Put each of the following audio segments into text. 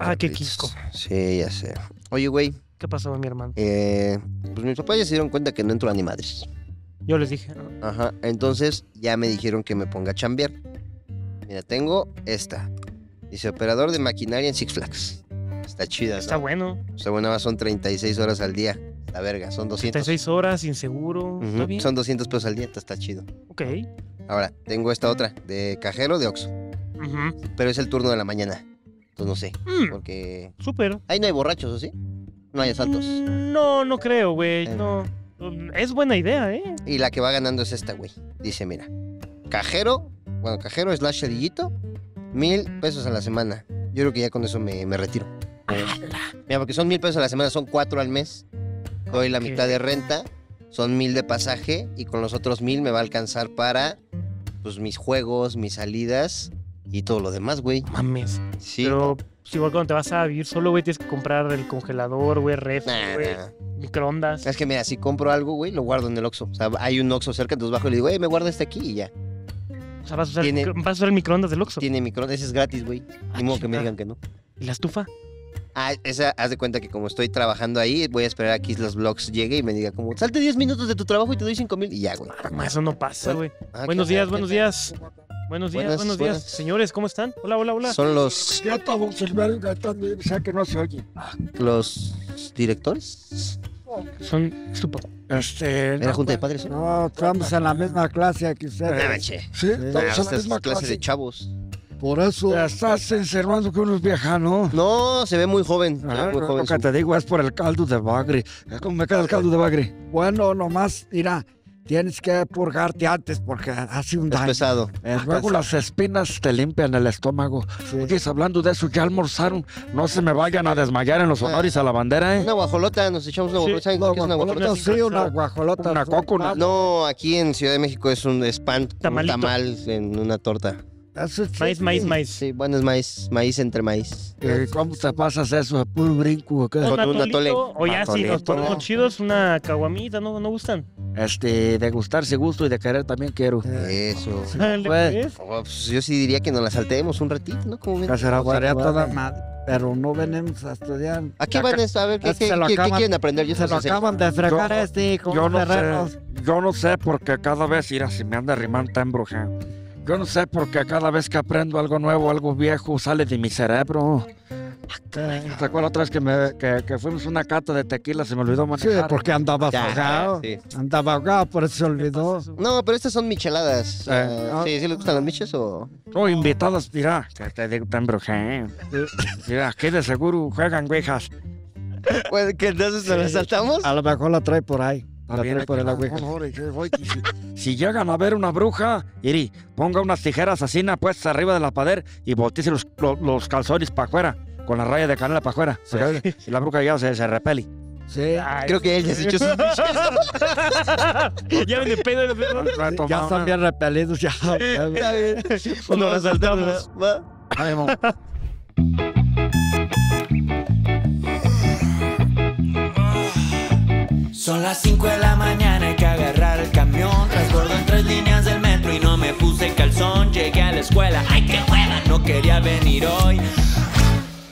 Ah, qué quisco. Sí, ya sé. Oye, güey. ¿Qué pasó, mi hermano? Eh, pues mis papás ya se dieron cuenta que no entro a madres Yo les dije. Ajá. Entonces ya me dijeron que me ponga a chambear. Mira, tengo esta. Dice operador de maquinaria en Six Flags. Está chida. Está bueno. Está buena, son 36 horas al día. La verga, son 200. 36 horas inseguro Son 200 pesos al día, está chido. Ok. Ahora, tengo esta otra de cajero de Oxxo. Ajá Pero es el turno de la mañana. Pues, no sé. Mm. porque. Súper. Ahí no hay borrachos, ¿o sí? No hay asaltos. Mm, no, no creo, güey. Eh. No. Es buena idea, ¿eh? Y la que va ganando es esta, güey. Dice, mira. Cajero. Bueno, cajero slash cerillito. Mil pesos a la semana. Yo creo que ya con eso me, retiro. Mira, porque son mil pesos a la semana, son cuatro al mes. Doy la mitad de renta, son mil de pasaje y con los otros mil me va a alcanzar para pues, mis juegos, mis salidas y todo lo demás, güey. Mames. Sí. Pero pues, igual cuando te vas a vivir solo, güey, tienes que comprar el congelador, güey, ref, güey. Microondas. Es que mira, si compro algo, güey, lo guardo en el Oxxo. O sea, hay un Oxxo cerca, entonces bajo y le digo, güey, eh, me guarda este aquí y ya. O sea, vas a usar, tiene, vas a el microondas del Oxxo. Tiene microondas, ese es gratis, güey. Ni ah, modo que me digan que no. ¿Y la estufa? Ah, esa, haz de cuenta que como estoy trabajando ahí, voy a esperar a que los blogs llegue y me diga como, salte 10 minutos de tu trabajo y te doy 5 mil. Y ya, güey. Ah, eso no pasa, güey. Ah, buenos días, buenos días. Buenos días, buenos días, señores, ¿cómo están? Hola, hola, hola. Son los. Ya todos o sea que no se oye. Los directores. Son estupendo. Este. Era junta de pues, padres. No, estamos en la misma clase que ustedes. Ah, sí, estamos en la misma clase. de chavos. Por eso. Te estás encerrando que uno es vieja, No, se ve muy joven. Ah, muy joven lo que te digo es por el caldo de bagre. ¿Cómo me queda el caldo de bagre? Bueno, nomás, mira, tienes que purgarte antes porque hace un daño. pesado. luego las espinas te limpian el estómago. Sí. Oye, hablando de eso, ya almorzaron. No se me vayan a desmayar en los ah. honores a la bandera, ¿eh? Una guajolota, nos echamos una guajolota. Sí. es una guajolota? Sí, una guajolota. Una No, aquí en Ciudad de México es un, spam, un tamal en una torta. Maíz, maíz, maíz. Sí, bueno, es maíz, maíz entre maíz. Eh, ¿Cómo te pasas eso? Puro brinco acá. Con un O ya, si nos ponemos chidos, una caguamita, ¿no, ¿no gustan? Este, de gustarse gusto y de querer también quiero. Eso. Sí, pues. Oh, pues, yo sí diría que nos la saltemos un ratito, ¿no? Como ven. toda madre. Pero no venimos a estudiar. ¿A qué van a ver qué, qué, quieren aprender. Yo se, lo acaban de fregar este con yo no Sé, yo no sé porque cada vez, mira, si me anda rimando tan bruja. Yo no sé porque cada vez que aprendo algo nuevo, algo viejo, sale de mi cerebro. ¿Te acuerdas otra vez que, me, que, fuimos a una cata de tequila? Se me olvidó manejar. Sí, porque andaba ahogado. Sí. Andaba ahogado, por eso se olvidó. No, pero estas son micheladas. ¿sí, eh, ah. ¿Sí le gustan las miches o...? No, oh, invitadas, mira, te digo te embrujé. Mira, aquí de seguro juegan güejas. Pues, ¿que entonces se las saltamos? A lo mejor la trae por ahí por si, si, llegan a ver una bruja, Iri, ponga unas tijeras así pues arriba de la pader y botice los, calzones para afuera, con la raya de canela para afuera. y la bruja ya se, repele. Sí. Creo que ella ya se echó sus Ya me pedo de Ya están bien repelidos, ya. Cuando resaltamos Vamos. Son las 5 de la mañana, hay que agarrar el camión. Transbordo en tres líneas del metro y no me puse calzón. Llegué a la escuela, ¡ay qué hueva! No quería venir hoy.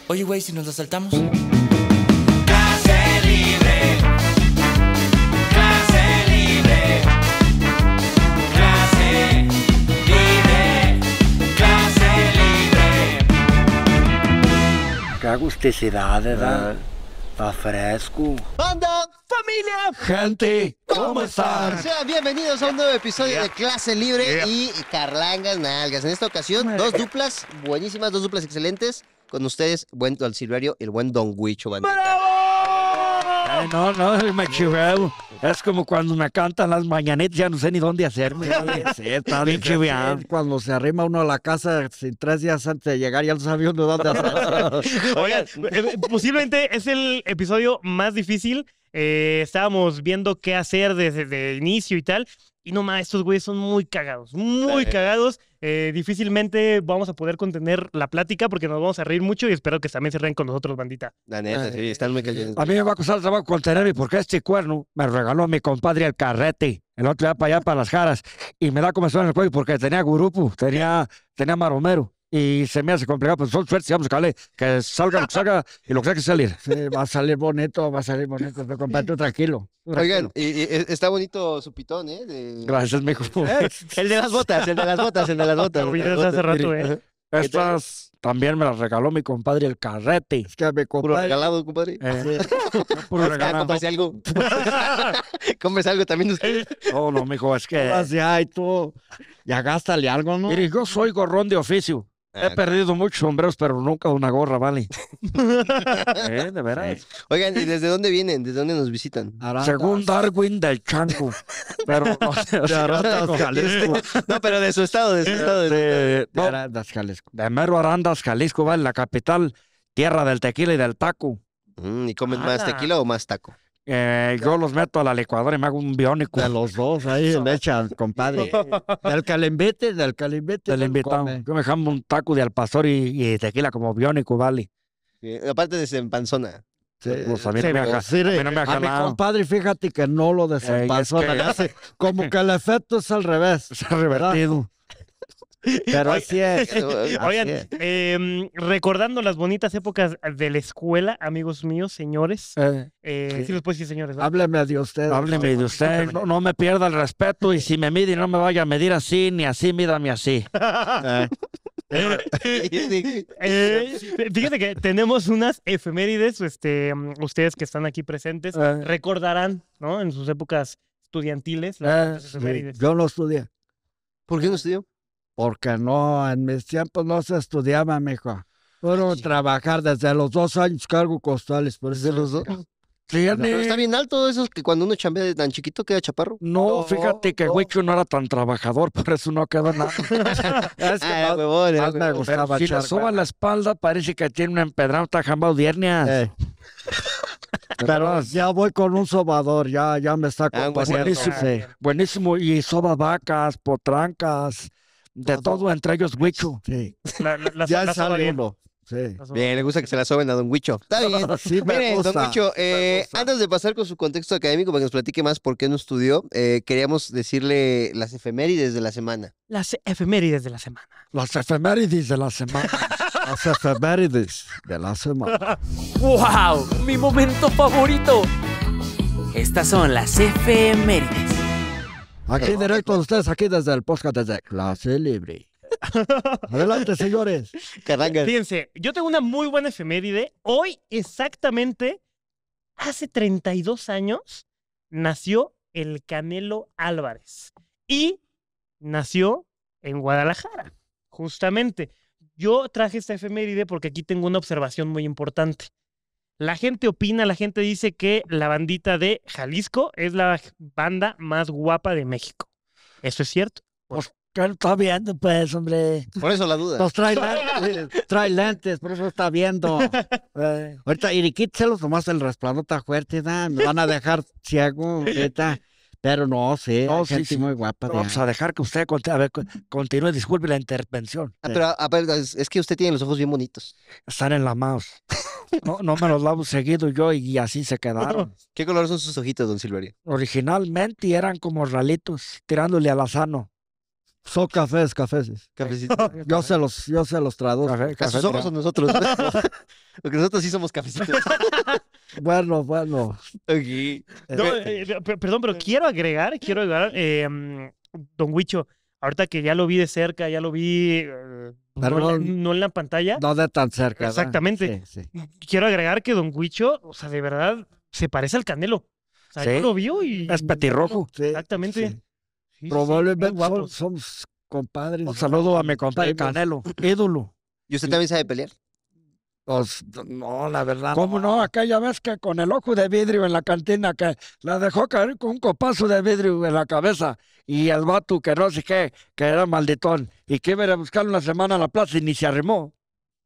Oye, güey, si nos la saltamos. Clase libre. Clase libre. Clase libre. Clase libre. Qué usted se rade, ¿verdad? Ah familia? Gente, ¿cómo están? Sean bienvenidos a un nuevo episodio de Clase Libre y Carlangas Nalgas. En esta ocasión, dos duplas buenísimas, dos duplas excelentes. Con ustedes, buen Don Silverio y el buen Don Huicho ¡Bravo! no, no, me chiveo. Es como cuando me cantan las mañanetas, ya no sé ni dónde hacerme. Sí, Cuando se arrema uno a la casa tres días antes de llegar, ya no sabía dónde hacerlo. Oigan, eh, posiblemente es el episodio más difícil eh, estábamos viendo qué hacer desde, el inicio y tal. Y no más, estos güeyes son muy cagados, muy cagados. Eh, difícilmente vamos a poder contener la plática porque nos vamos a reír mucho y espero que también se reen con nosotros, bandita. sí, A mí me va a costar trabajo contenerme porque este cuerno me regaló mi compadre el carrete. El otro día para allá, para las jaras. Y me da comenzó en el cuello porque tenía gurupu, tenía, tenía maromero y se me hace complicado, pues son suerte, vamos, cale, que salga lo que salga y lo que sea que salir. va a salir bonito, va a salir bonito, pero compadre, tranquilo. Oigan, e, está bonito su pitón, ¿eh? Gracias, mijo. Eh, el de las botas, el de las botas, el de las botas. hace rato, ¿eh? Estas también me las regaló mi compadre el carrete. Es que me compadre. Puro regalado, compadre. Eh, puro ah, regalado. Cómprese algo. Cómprese algo también usted. No, no, mijo, es que. Ay, tú. Ya gástale algo, ¿no? Mire, yo soy gorrón de oficio. He ah, perdido muchos sombreros, pero nunca una gorra, vale. ¿Eh? De veras. Oigan, ¿y desde dónde vienen? ¿Desde dónde nos visitan? Según Darwin del Chanco. Pero de, Jalisco. No, pero de su estado, de su estado. De, Arandas, Jalisco. De mero Arandas, Jalisco, vale, la capital, tierra del tequila y del taco. Mm, ¿Y comen más tequila o más taco? Eh, yo los meto a la y me hago un biónico. De los dos, ahí le echan, compadre. Del calembete, del calembete. Del invitado. Yo me jamo un taco de alpazor y, tequila como biónico, vale. aparte desempanzona. Pues sí, me compadre, fíjate que no lo desempanzona. Eh, como que el efecto es al revés. Se revertido. Pero así es. Eh, oigan, em, recordando las bonitas épocas de la escuela, amigos míos, señores. Eh, eh sí. señores. Hábleme de usted. Hábleme de usted. No, me pierda el respeto y si me mide, no me vaya a medir así, ni así, mídame así. Eh, fíjate que tenemos unas efemérides, este, ustedes que están aquí presentes recordarán, ¿no? En sus épocas estudiantiles. Las Yo no estudié. ¿Por qué no estudió? porque no, en mis tiempos no se estudiaba, mijo. Fueron trabajar desde los dos años, cargo costales, por eso. los dos? está bien alto eso, que cuando uno chambea de tan chiquito queda chaparro. No, fíjate que güey no. no. era tan trabajador, por eso no quedó nada. es que ah, me gustaba Si le soba la espalda, parece que tiene una empedrada jamba de eh. Pero ya voy con un sobador, ya, ya me está acompañando. Ah, buenísimo, buenísimo, y soba vacas, potrancas de todo, entre ellos Huicho. Sí. ya sale uno. Sí. Bien, le gusta que se la soben a Don Huicho. Está bien. Sí, Don Huicho, eh, antes de pasar con su contexto académico para que nos platique más por qué no estudió, eh, queríamos decirle las efemérides de la semana. Las efemérides de la semana. Las efemérides de la semana. las efemérides de la semana. ¡Wow! ¡Mi momento favorito! Estas son las efemérides. Aquí directo a ustedes, aquí desde el podcast desde Clase Libre. Adelante, señores. Fíjense, yo tengo una muy buena efeméride. Hoy, exactamente, hace 32 años, nació el Canelo Álvarez. Y nació en Guadalajara, justamente. Yo traje esta efeméride porque aquí tengo una observación muy importante. La gente opina, la gente dice que la bandita de Jalisco es la banda más guapa de México. ¿Eso es cierto? Pues está viendo, pues, hombre. Por eso la duda. Los trae, lentes, por eso está viendo. Eh, ahorita ahorita, se quítselos nomás el resplandor está fuerte, me van a dejar ciego, Pero no, sí, muy guapa. vamos a dejar que usted continúe, disculpe la intervención. Ah, pero a ver, es, que usted tiene los ojos bien bonitos. Están en la mouse. No, no me los lavo seguido yo y así se quedaron. ¿Qué color son sus ojitos, don Silverio? Originalmente eran como ralitos, tirándole al azano. Son cafés, cafés. Cafecitos. Yo se los, yo se los traduzco. Café, café, ojos son nosotros. Porque nosotros sí somos cafecitos. bueno, bueno. Eh, eh, eh, perdón, pero quiero agregar, quiero agregar, eh, don Huicho, ahorita que ya lo vi de cerca, ya lo vi, eh, no, en la pantalla. No de tan cerca. Exactamente. Quiero agregar que Don Guicho, o sea, de verdad, se parece al Canelo. O lo vio y... Es patirrojo. Exactamente. Probablemente somos compadres. Un saludo a mi compadre Canelo, ídolo. ¿Y usted también sabe pelear? Pues no, la verdad. ¿Cómo no? Aquella vez que con el ojo de vidrio en la cantina que la dejó caer con un copazo de vidrio en la cabeza y el vato que no sé qué, que era malditón y que iba a buscar una semana a la plaza y ni se arrimó.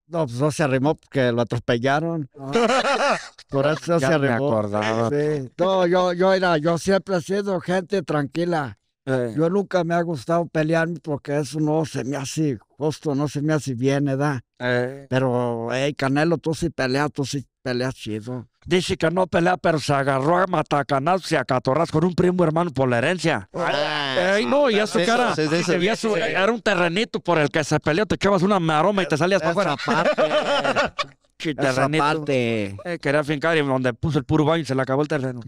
No, pues no se arrimó porque lo atropellaron. Ah. Por eso no se arrimó. acordaba. No, yo, yo era, yo siempre he sido gente tranquila. Yo nunca me ha gustado pelear, porque eso no se me hace justo, no se me hace bien, ¿verdad? Eh. Pero, hey, Canelo, tú sí peleas, tú sí peleas chido. Dice que no pelea, pero se agarró a Matacanazo y a catorras con un primo hermano por la herencia. Oh, Ay, ah, no, y eso que era, era un terrenito por el que se peleó, te echabas una maroma y te salías para afuera. Parte. terrenito. Eh, quería fincar y donde puso el puro baño se le acabó el terreno.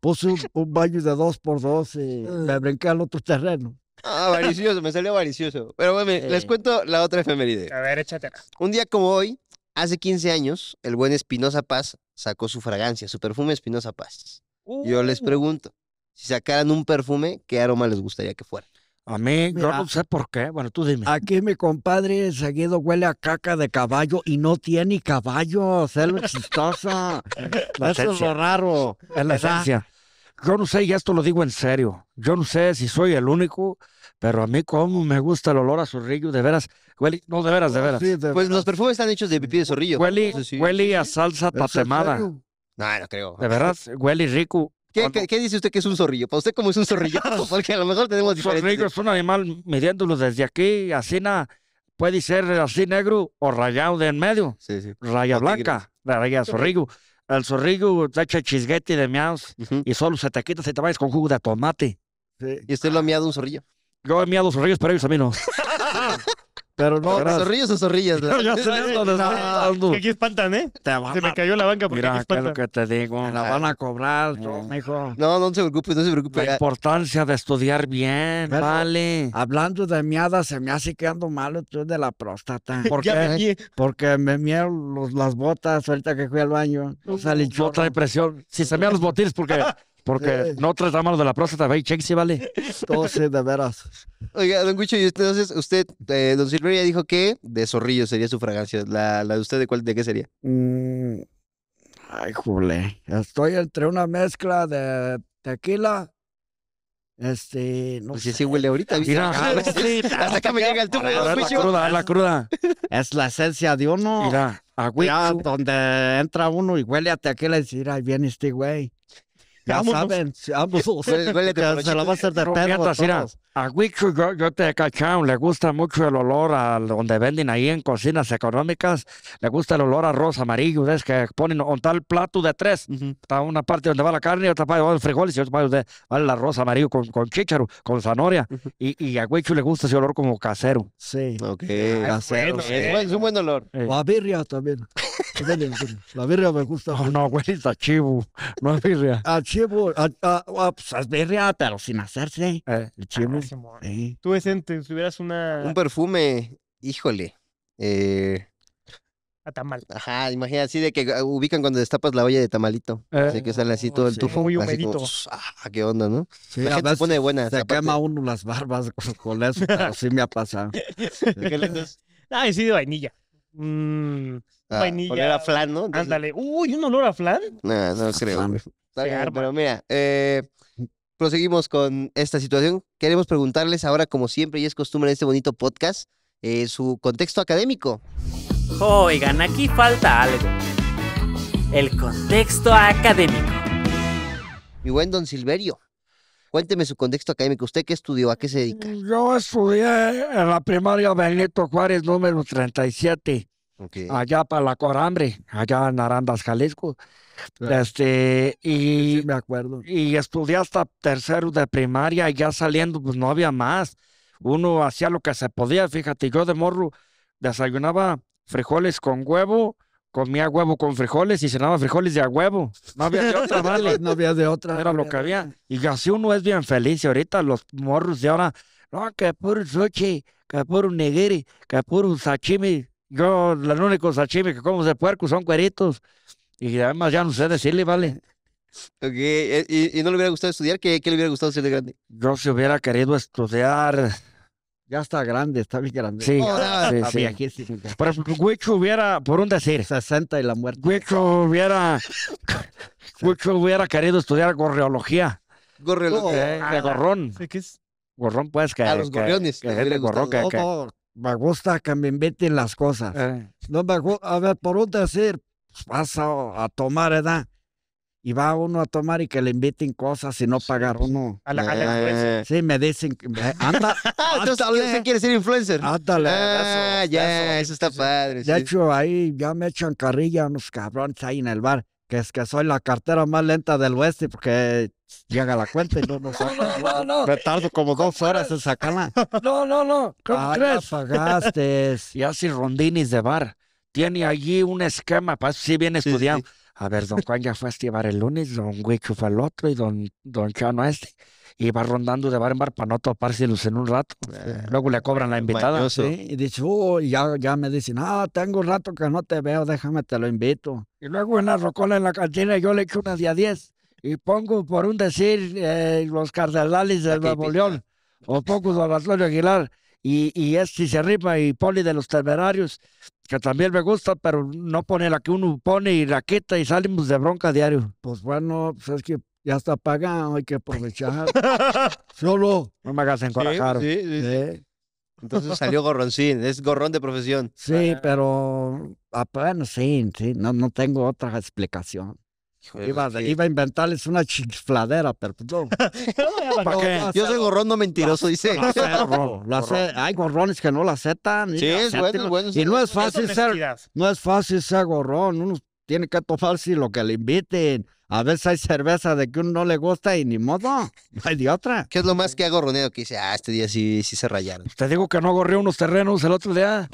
Puse un, baño de dos por dos y eh, me ah. brinqué al otro terreno. Ah, avaricioso, me salió avaricioso. Pero bueno, les eh. cuento la otra efeméride. A ver, échatela. Un día como hoy, hace 15 años, el buen Espinosa Paz sacó su fragancia, su perfume Espinosa Paz. Yo les uh. pregunto, si sacaran un perfume, ¿qué aroma les gustaría que fuera? A mí, yo no sé por qué. Bueno, tú dime. Aquí mi compadre seguido huele a caca de caballo y no tiene caballo. Celo lo Eso es lo raro. Es la esencia. Yo no sé, y esto lo digo en serio. Yo no sé si soy el único, pero a mí como me gusta el olor a zorrillo, de veras. Huele, no, de veras, de ah, veras. pues los perfumes están hechos de pipí de zorrillo. Huele, a salsa patemada. No, no creo. De veras, huele rico. ¿Qué, dice usted que es un zorrillo? ¿Para usted cómo es un zorrillo? Porque a lo mejor tenemos diferentes. Zorrillo es un animal, midiéndolo desde aquí, así na, Puede ser así negro o rayado de en medio. Sí, sí. Raya blanca, la raya zorrillo. El zorrillo te echa chisguete de miados y solo se te quita si te con jugo de tomate. Sí. ¿Y usted lo ha miado un zorrillo? Yo he miado zorrillos, pero ellos a mí no. Pero no, zorrillos o No, ya Aquí espantan, ¿eh? se me cayó la banca porque Mira, es lo que te digo. Me la van a cobrar, No, no se preocupe, no se preocupe. La importancia de estudiar bien, vale. Hablando de miada, se me hace quedando malo tú de la próstata. ¿Por qué? porque me mieron las botas ahorita que fui al baño. O sea, Si se me los botines porque porque no tres ramas de la próstata, ve y cheque vale. Todo sí, de veras. Oiga, don Guicho, y entonces usted, eh, don Silver ya dijo que de zorrillo sería su fragancia. ¿La, la de usted de qué sería? Mm, ay, jule. Estoy entre una mezcla de tequila, este, no pues si sí huele ahorita. Mira, ah, pues, hasta que me llega el tubo. La, la cruda, la cruda. Es la esencia de uno. Mira, agüita. donde entra uno y huele a tequila y dice, ahí viene este güey. Ya saben, ambos. se la va a hacer de perro. A Wichu yo, te he cachado, le gusta mucho el olor a donde venden ahí en cocinas económicas, le gusta el olor a arroz amarillo, es que ponen un tal plato de tres, está una parte donde va la carne, otra parte donde va el frijoles y otra parte donde va el arroz amarillo con, con chícharo, con zanahoria, y, y, a Wichu le gusta ese olor como casero. Sí. Ok, ah, casero. Es un buen olor. o a birria también. La birria me gusta. No, no, güey, está chivo. No es birria. A chivo, a, a, pues, birria, pero sin hacerse. Eh. El chivo. Tú Sí. Tú, tuvieras una. Un perfume, híjole. Eh, a tamal. Ajá, imagina así de que ah, ubican cuando destapas la olla de tamalito. Eh, así que sale así todo el tufo. Muy humedito. Pues, ah, qué onda, ¿no? la gente se pone buena. Se quema uno las barbas con eso, pero sí me ha pasado. ah, sí de vainilla. Mmm, vainilla. Olor a flan, ¿no? Ándale. Uy, ¿un olor a flan? No, no creo. pero mira, eh, proseguimos con esta situación. Queremos preguntarles ahora, como siempre y es costumbre en este bonito podcast, eh, su contexto académico. Oigan, aquí falta algo. El contexto académico. Mi buen don Silverio, cuénteme su contexto académico. ¿Usted qué estudió? ¿A qué se dedica? Yo estudié en la primaria Benito Juárez número 37. Allá para la Corambre, allá en Arandas, Jalesco. Este, y me acuerdo. Y estudié hasta tercero de primaria y ya saliendo, pues no había más. Uno hacía lo que se podía, fíjate, yo de morro desayunaba frijoles con huevo, comía huevo con frijoles y cenaba frijoles de a huevo. No había de otra, no había de otra. Era lo que había. Y así uno es bien feliz. Y ahorita los morros de ahora, no, que puro sushi, que puro nigiri, que puro sashimi. Yo, el único sashimi que como de puerco son cueritos. Y además ya no sé decirle, ¿vale? Ok, eh, ¿Y, no le hubiera gustado estudiar? ¿Qué, ¿Qué le hubiera gustado ser de grande? Yo si hubiera querido estudiar... Ya está grande, está bien grande. Sí, oh, sí, sí. Pero hubiera, por un decir... 60 y la muerte. Huicho hubiera... Huicho hubiera querido estudiar gorreología. Gorreología. Eh, eh, de gorrón. ¿Qué es? Gorrón, pues, que... A los que, gorriones. Que, oh, que gorrón, oh, me gusta que me inventen las cosas. Eh. No me a ver, por un decir, vas a, tomar, ¿verdad? y va uno a tomar y que le inviten cosas y no pagar uno. A la, eh. Sí, me dicen, eh, anda. Ah, entonces quiere ser influencer. Ándale. Ah, ya, eso, está padre. De hecho, ahí ya me echan carrilla unos cabrones ahí en el bar, que es que soy la cartera más lenta del oeste porque llega la cuenta y no nos no, no, no, como dos horas en sacarla. No, no, no. ¿Cómo ah, crees? Ya pagaste. y así rondinis de bar tiene allí un esquema, para si bien estudiado. A ver, don Juan ya fue a llevar el lunes, don Huichu fue al otro y don, don Chano este. Y va rondando de bar en bar para no toparse en un rato. Eh, luego le cobran la eh, invitada. y dice, ya, ya me dicen, ah, tengo un rato que no te veo, déjame, te lo invito. Y luego en la rocola en la cantina yo le echo una día 10 Y pongo, por un decir, eh, los cardenales de Nuevo León o poco don Antonio Aguilar y, es si se arriba y Poli de los Temerarios, que también me gusta, pero no pone la que uno pone y la quita y salimos de bronca diario. Pues bueno, pues es que ya está pagado, hay que aprovechar. Solo. No me hagas encorajar. Sí, sí, sí. ¿Eh? Entonces salió gorroncín, es gorrón de profesión. Sí, pero ah, bueno, sí, sí, no, no tengo otra explicación. Pues iba, a inventarles una chifladera, perdón pues Yo soy gorrón no mentiroso, dice. hay gorrones que no la aceptan. ¿eh? Sí, es bueno, Y no es fácil ser, no es fácil ser gorrón. Uno tiene que si lo que le inviten. A veces hay cerveza de que uno no le gusta y ni modo, hay de otra. ¿Qué es lo más que ha gorroneado que dice, ah, este día sí, sí se rayaron? Te digo que no gorrió unos terrenos el otro día.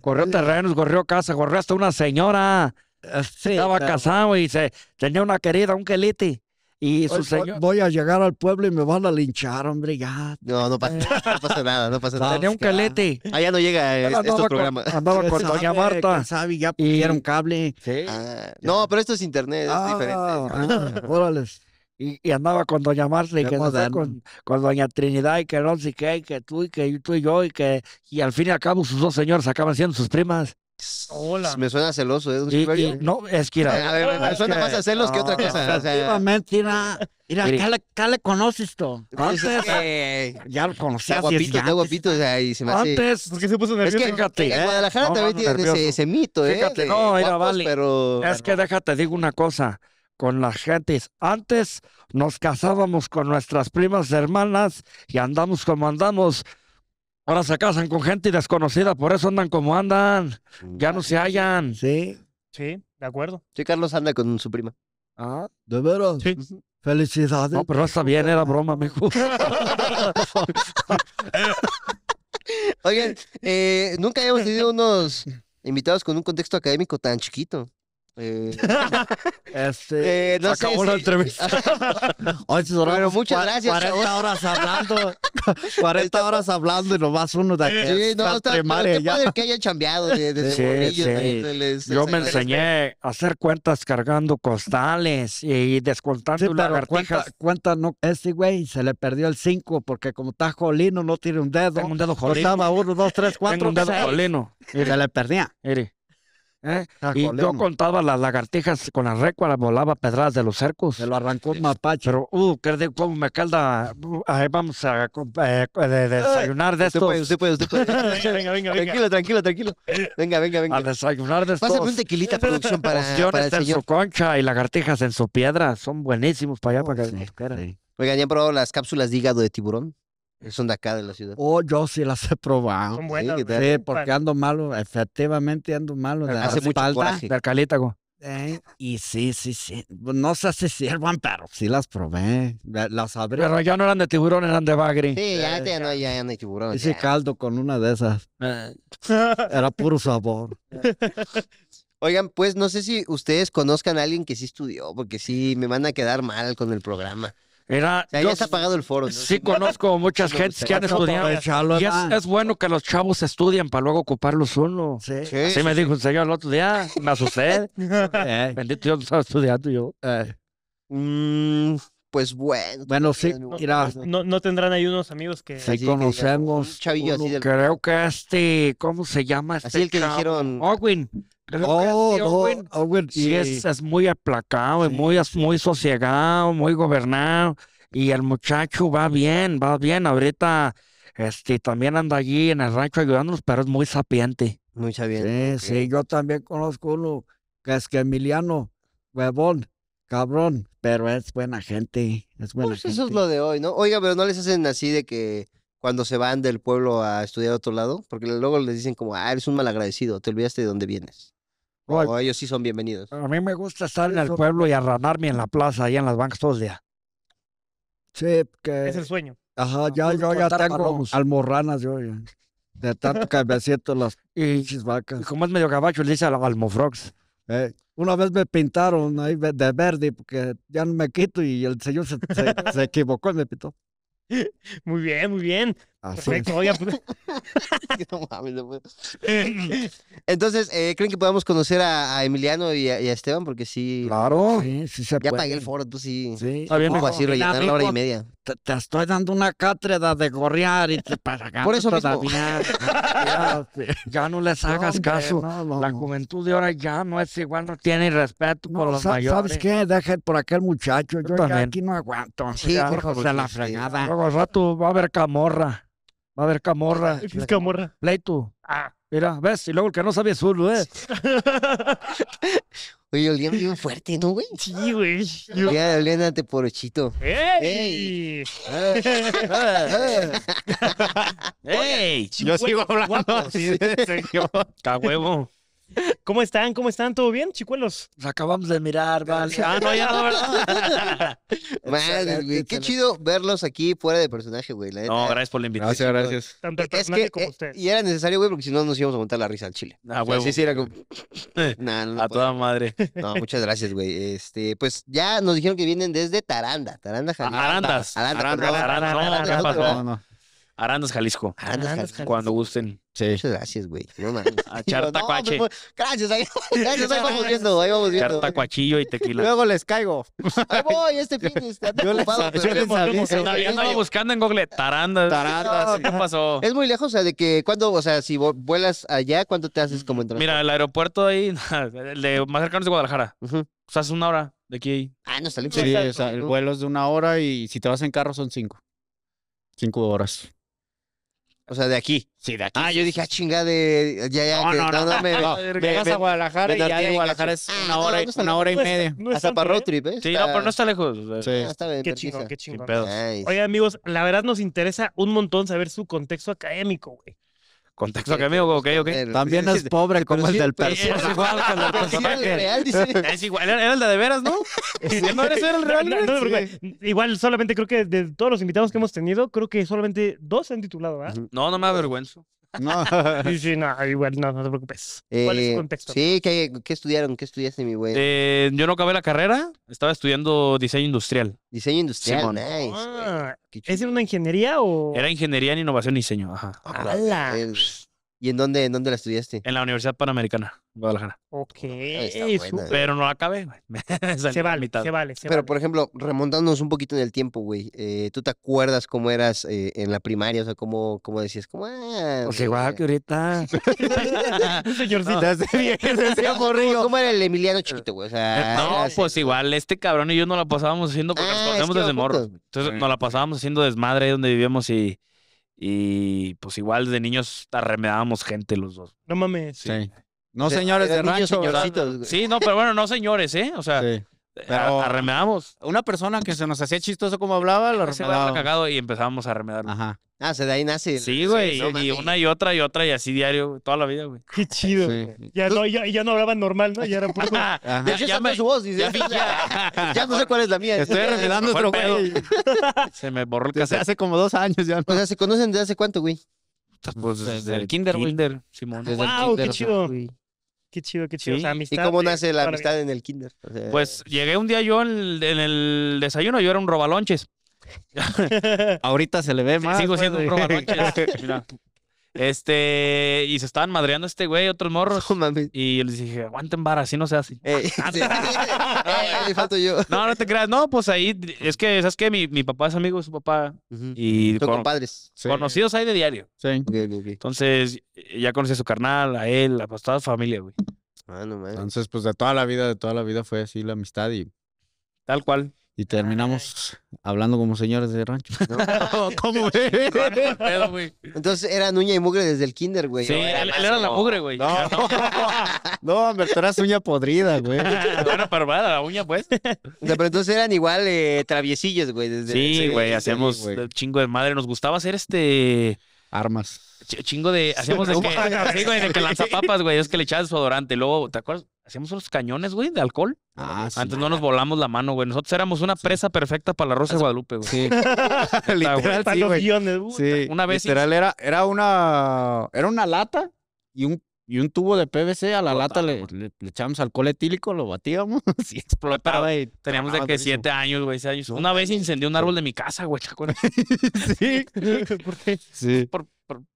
Corrió terrenos, gorrió casa, gorrió hasta una señora. Estaba casado y tenía una querida, un queliti. Y su señor... voy a llegar al pueblo y me van a linchar, hombre, ya. No, no eh. pasa, nada, no pasa nada. Tenía un calete. Allá ah, no llega estos programas. andaba con Doña Marta. ya y era un cable. Ah, no, pero esto es internet, es ah, diferente. Y, andaba con Doña Marta y que no con, con, Doña Trinidad y que no sé qué, y que tú y que tú y yo, y que y al fin y al cabo sus dos señores acaban siendo sus primas. Hola. Me suena celoso. ¿eh? no, es que suena más a celos que otra cosa. Efectivamente, mira, acá le, conoces tú. Antes, eh, ya lo conocías. Está guapito, Antes, es que se puso nervioso. en ¿eh? Guadalajara no, también tiene ese, mito, ¿eh? no, vale. Es que déjate, digo una cosa con la gentes. Antes nos casábamos con nuestras primas hermanas y andamos como andamos. Ahora se casan con gente desconocida, por eso andan como andan. Ya no se hallan. Sí. Sí, de acuerdo. Sí, Carlos anda con su prima. Ah, de veras. Sí. Felicidades. No, pero está bien, era broma, mijo. Oigan, eh, nunca habíamos tenido unos invitados con un contexto académico tan chiquito. Eh, este, eh, no acabó la sí. entrevista. Hoy se bueno, muchas gracias. 40 horas hablando. 40 horas hablando y nomás uno de aquí. Sí, no, está, primaria, qué padre que haya chambeado. De, de sí, bolillos, sí. De, de, Yo me enseñé a hacer cuentas cargando costales y descontando sí, pero cuenta, cuenta, no, este güey se le perdió el 5 porque como está jolino no tiene un dedo. Tengo un dedo jolino. Estaba 1, 2, 3, 4, Tengo un dedo seis. jolino. Y se le perdía. Iri. ¿eh? Y yo contaba las lagartijas con las récuas, volaba pedradas de los cercos. Se lo arrancó un este, mapache. Pero, uh, ¿cómo me calda. Uh, vamos a eh, eh, desayunar de esto. Usted puede, usted puede, venga, venga, venga. Tranquilo, tranquilo, tranquilo. Venga, venga, venga. A desayunar de esto. Pásame un tequilita producción para, para el en señor. su concha y lagartijas en su piedra. Son buenísimos para allá, para que Oigan, ¿ya han probado las cápsulas de hígado de tiburón? Son de acá de la ciudad. Oh, yo sí las he probado. Sí, porque ando malo, efectivamente ando malo Hace falta espalda, eh, y sí, sí, sí. Pues, no sé si sirvan, pero sí las probé. Las abrí. Pero ya no eran de tiburón, eran de bagre. Sí, ya, eh, no, ya, tiburón. Hice caldo con una de esas. Eh. Era puro sabor. Oigan, pues no sé si ustedes conozcan a alguien que sí estudió, porque sí me van a quedar mal con el programa. Era, ya pagado el foro. Sí, conozco muchas gentes que han estudiado. Ah. es, bueno que los chavos estudien para luego ocuparlos uno. Sí. sí sí, me dijo un señor el otro día, me asusté. Eh. Bendito Dios, no estaba estudiando yo. Eh. Mm, pues bueno. Bueno, sí, no, mira. No, no, tendrán ahí unos amigos que. Sí, conocemos. así del... Creo que este, ¿cómo se llama este? Así el que dijeron. Owen. Oh, no, es, muy aplacado, muy, muy sosegado, muy gobernado. Y el muchacho va bien, va bien. Ahorita este, también anda allí en el rancho ayudándonos, pero es muy sapiente. Muy sabiente. Sí, yo también conozco uno que es que Emiliano, huevón, cabrón, pero es buena gente. Es buena pues eso es lo de hoy, ¿no? Oiga, pero no les hacen así de que cuando se van del pueblo a estudiar a otro lado, porque luego les dicen como, ah, eres un malagradecido, te olvidaste de dónde vienes. O oh, ellos sí son bienvenidos. A mí me gusta estar en el pueblo y arranarme en la plaza, ahí en las bancas todos los días. Sí, porque... Es el sueño. Ajá, ya, yo ya tengo almorranas, yo De tanto que me las y, vacas. Y como es medio cabacho, le dice a los almofrogs. Eh, una vez me pintaron ahí de verde porque ya no me quito y el señor se, se equivocó y me pintó. Muy bien, muy bien. Perfecto, pues, Entonces, eh, ¿creen que podamos conocer a, Emiliano y a, Esteban? Porque sí. Claro. Sí, sí se ya pagué el foro, tú sí. Sí. Está así, rellenar hora y media. Te, estoy dando una cátedra de gorriar y te acá. Por eso todavía. ya, ya, no les hagas caso. la juventud de ahora ya no es igual, no tiene respeto por los mayores. ¿Sabes qué? Deja por aquel muchacho. Yo, también. aquí no aguanto. Sí, ya, por, la fregada. Luego al rato va a haber camorra. Va a haber camorra. ¿Qué es camorra? Pleito. Ah. Mira, ves, y luego el que no sabe Zulu, ¿eh? Oye, olían bien fuerte, ¿no, güey? Sí, güey. Yo... Olían, olían ante porochito. ¡Ey! ¡Ey! ¡Ey! Yo sigo hablando así señor. ¡Ca huevo! ¿Cómo están? ¿Cómo están? ¿Todo bien, chicuelos? Nos acabamos de mirar, ah, vale. Ah, no, ya no, ¿verdad? güey. Qué chido verlos aquí fuera de personaje, güey. La No, gracias por la invitación. Gracias, gracias. Tanto el es que, como eh, usted. Y era necesario, güey, porque si no nos íbamos a montar la risa al chile. Ah, güey. sí, sí, era como. a toda madre. No, muchas gracias, güey. Este, pues ya nos dijeron que vienen desde Taranda. Taranda, Jalisco. Arandas. Arandas. Arandas. Arandas. No, no, no. Arandas, Jalisco. Arandas, Jalisco. Cuando gusten. Sí. Muchas gracias, güey. No mames. A Chartacuache. Pues, gracias, ahí, gracias, ahí vamos viendo, ahí vamos viendo. Chartacuachillo y tequila. Luego les caigo. Ahí voy, este fin este, yo ocupado. Les, yo les andaba buscando en Google tarandas. Tarandas. ¿Qué pasó? Es muy lejos, o sea, de que cuando, o sea, si vuelas allá, ¿cuánto te haces como entrar? Mira, el aeropuerto ahí, el de más cercano es de Guadalajara. O sea, es una hora de aquí. Ah, no está lejos. Sí, o sea, el vuelo es de una hora y si te vas en carro son cinco. Cinco horas. O sea, de aquí. Sí, de aquí. Ah, yo dije, ah, chinga, de. Ya, ya, no, no, no, no, me. No, a Guadalajara y ya de Guadalajara es una ah, hora, y, una hora y media. hasta para road trip, ¿eh? Sí, no, pero pues no está lejos. sí, ah, está bien. Qué chingón, qué chingón. Oye, amigos, la verdad nos interesa un montón saber su contexto académico, güey. Contexto que amigo, ok, ok. También es pobre como el del personaje. Es igual el real, Es igual, era el de veras, ¿no? No, eres el real. Igual, solamente creo que de todos los invitados que hemos tenido, creo que solamente dos se han titulado, ¿verdad? No, no me avergüenzo. No. sí, no, igual no, no te preocupes. ¿Cuál es el eh, contexto? Sí, ¿qué, estudiaron? ¿Qué estudiaste, mi güey? Eh, yo no acabé la carrera, estaba estudiando diseño industrial. Diseño industrial, ah, es nice. ¿Es una ingeniería o...? Era ingeniería en innovación y diseño, ajá. Ah, ¡Hala! Eh, ¿Y en dónde, en dónde la estudiaste? En la Universidad Panamericana, Guadalajara. Ok, ah, pero no la acabé, se, vale, se vale, Pero, por ejemplo, remontándonos un poquito en el tiempo, güey, eh, ¿tú te acuerdas cómo eras eh, en la primaria? O sea, cómo, cómo decías, como, ah... Pues igual eh". que ahorita. Señorcita, no. ¿Cómo, ¿Cómo era el Emiliano chiquito, güey? O sea, eh, no, pues igual, este cabrón y yo nos la pasábamos haciendo porque nos ah, conocemos desde morro. Entonces, nos la pasábamos haciendo desmadre ahí donde vivíamos y... Y pues igual de niños arremedábamos gente los dos. No mames. Sí. No señores de, niños rancho. sí, no, pero bueno, no señores, ¿eh? O sea, sí. Eh, arremedábamos. Una persona que se nos hacía chistoso como hablaba, lo arremedaba. cagado y empezábamos a arremedar. Ajá. Ah, o sea, de ahí nace. Sí, güey. y, una y otra y otra y así diario, toda la vida, güey. Qué chido. Ya, no, ya, no hablaban normal, ¿no? Ya era puro. De hecho, ya, me... su voz. Dice, ya, no sé cuál es la mía. Estoy revelando otro güey. Se me borró el Hace como dos años ya. No. O sea, ¿se conocen desde hace cuánto, güey? Pues, pues desde, el Kinder, Wilder, Simón. wow, qué chido. Qué chido, qué chido. amistad, ¿Y cómo nace la amistad en el kinder? pues llegué un día yo en el desayuno, yo era un robalonches. Ahorita se le ve más. Sigo pues, siendo un este, este, y se estaban madreando este güey, otros morros. y yo les dije, aguanten vara, así no se hace. Eh, yo. No, no te creas. No, pues ahí, es que, ¿sabes qué? Mi, mi papá es amigo de su papá. Y con, compadres. Conocidos ahí de diario. Sí. Entonces, ya conocí a su carnal, a él, a pues, toda su familia, güey. bueno ah, Entonces, pues de toda la vida, de toda la vida fue así la amistad y. Tal cual. Y terminamos hablando como señores de rancho. ¿Cómo, güey? Entonces eran uña y mugre desde el kinder, güey. Sí, era él, era la mugre, güey. No, no, no eras uña podrida, güey. era parvada la uña, pues. No, pero entonces eran igual eh, traviesillos, güey. Desde sí, güey, hacíamos chingo de madre. Nos gustaba hacer este... Armas. chingo de... Hacíamos de este, que, de que lanzapapas, güey. Es que le echabas adorante. Luego, ¿te acuerdas? Hacíamos unos cañones, güey, de alcohol. Ah, sí. Antes no nos volamos la mano, güey. Nosotros éramos una presa perfecta para la Rosa Guadalupe, güey. Sí. literal, sí, güey. Sí. Una vez. Literal, era, era una. Era una lata y un y un tubo de PVC a la lata le, echábamos alcohol etílico, lo batíamos Sí, explotaba. y teníamos de que siete años, güey, años. Una vez incendió un árbol de mi casa, güey, sí. ¿Por qué? Sí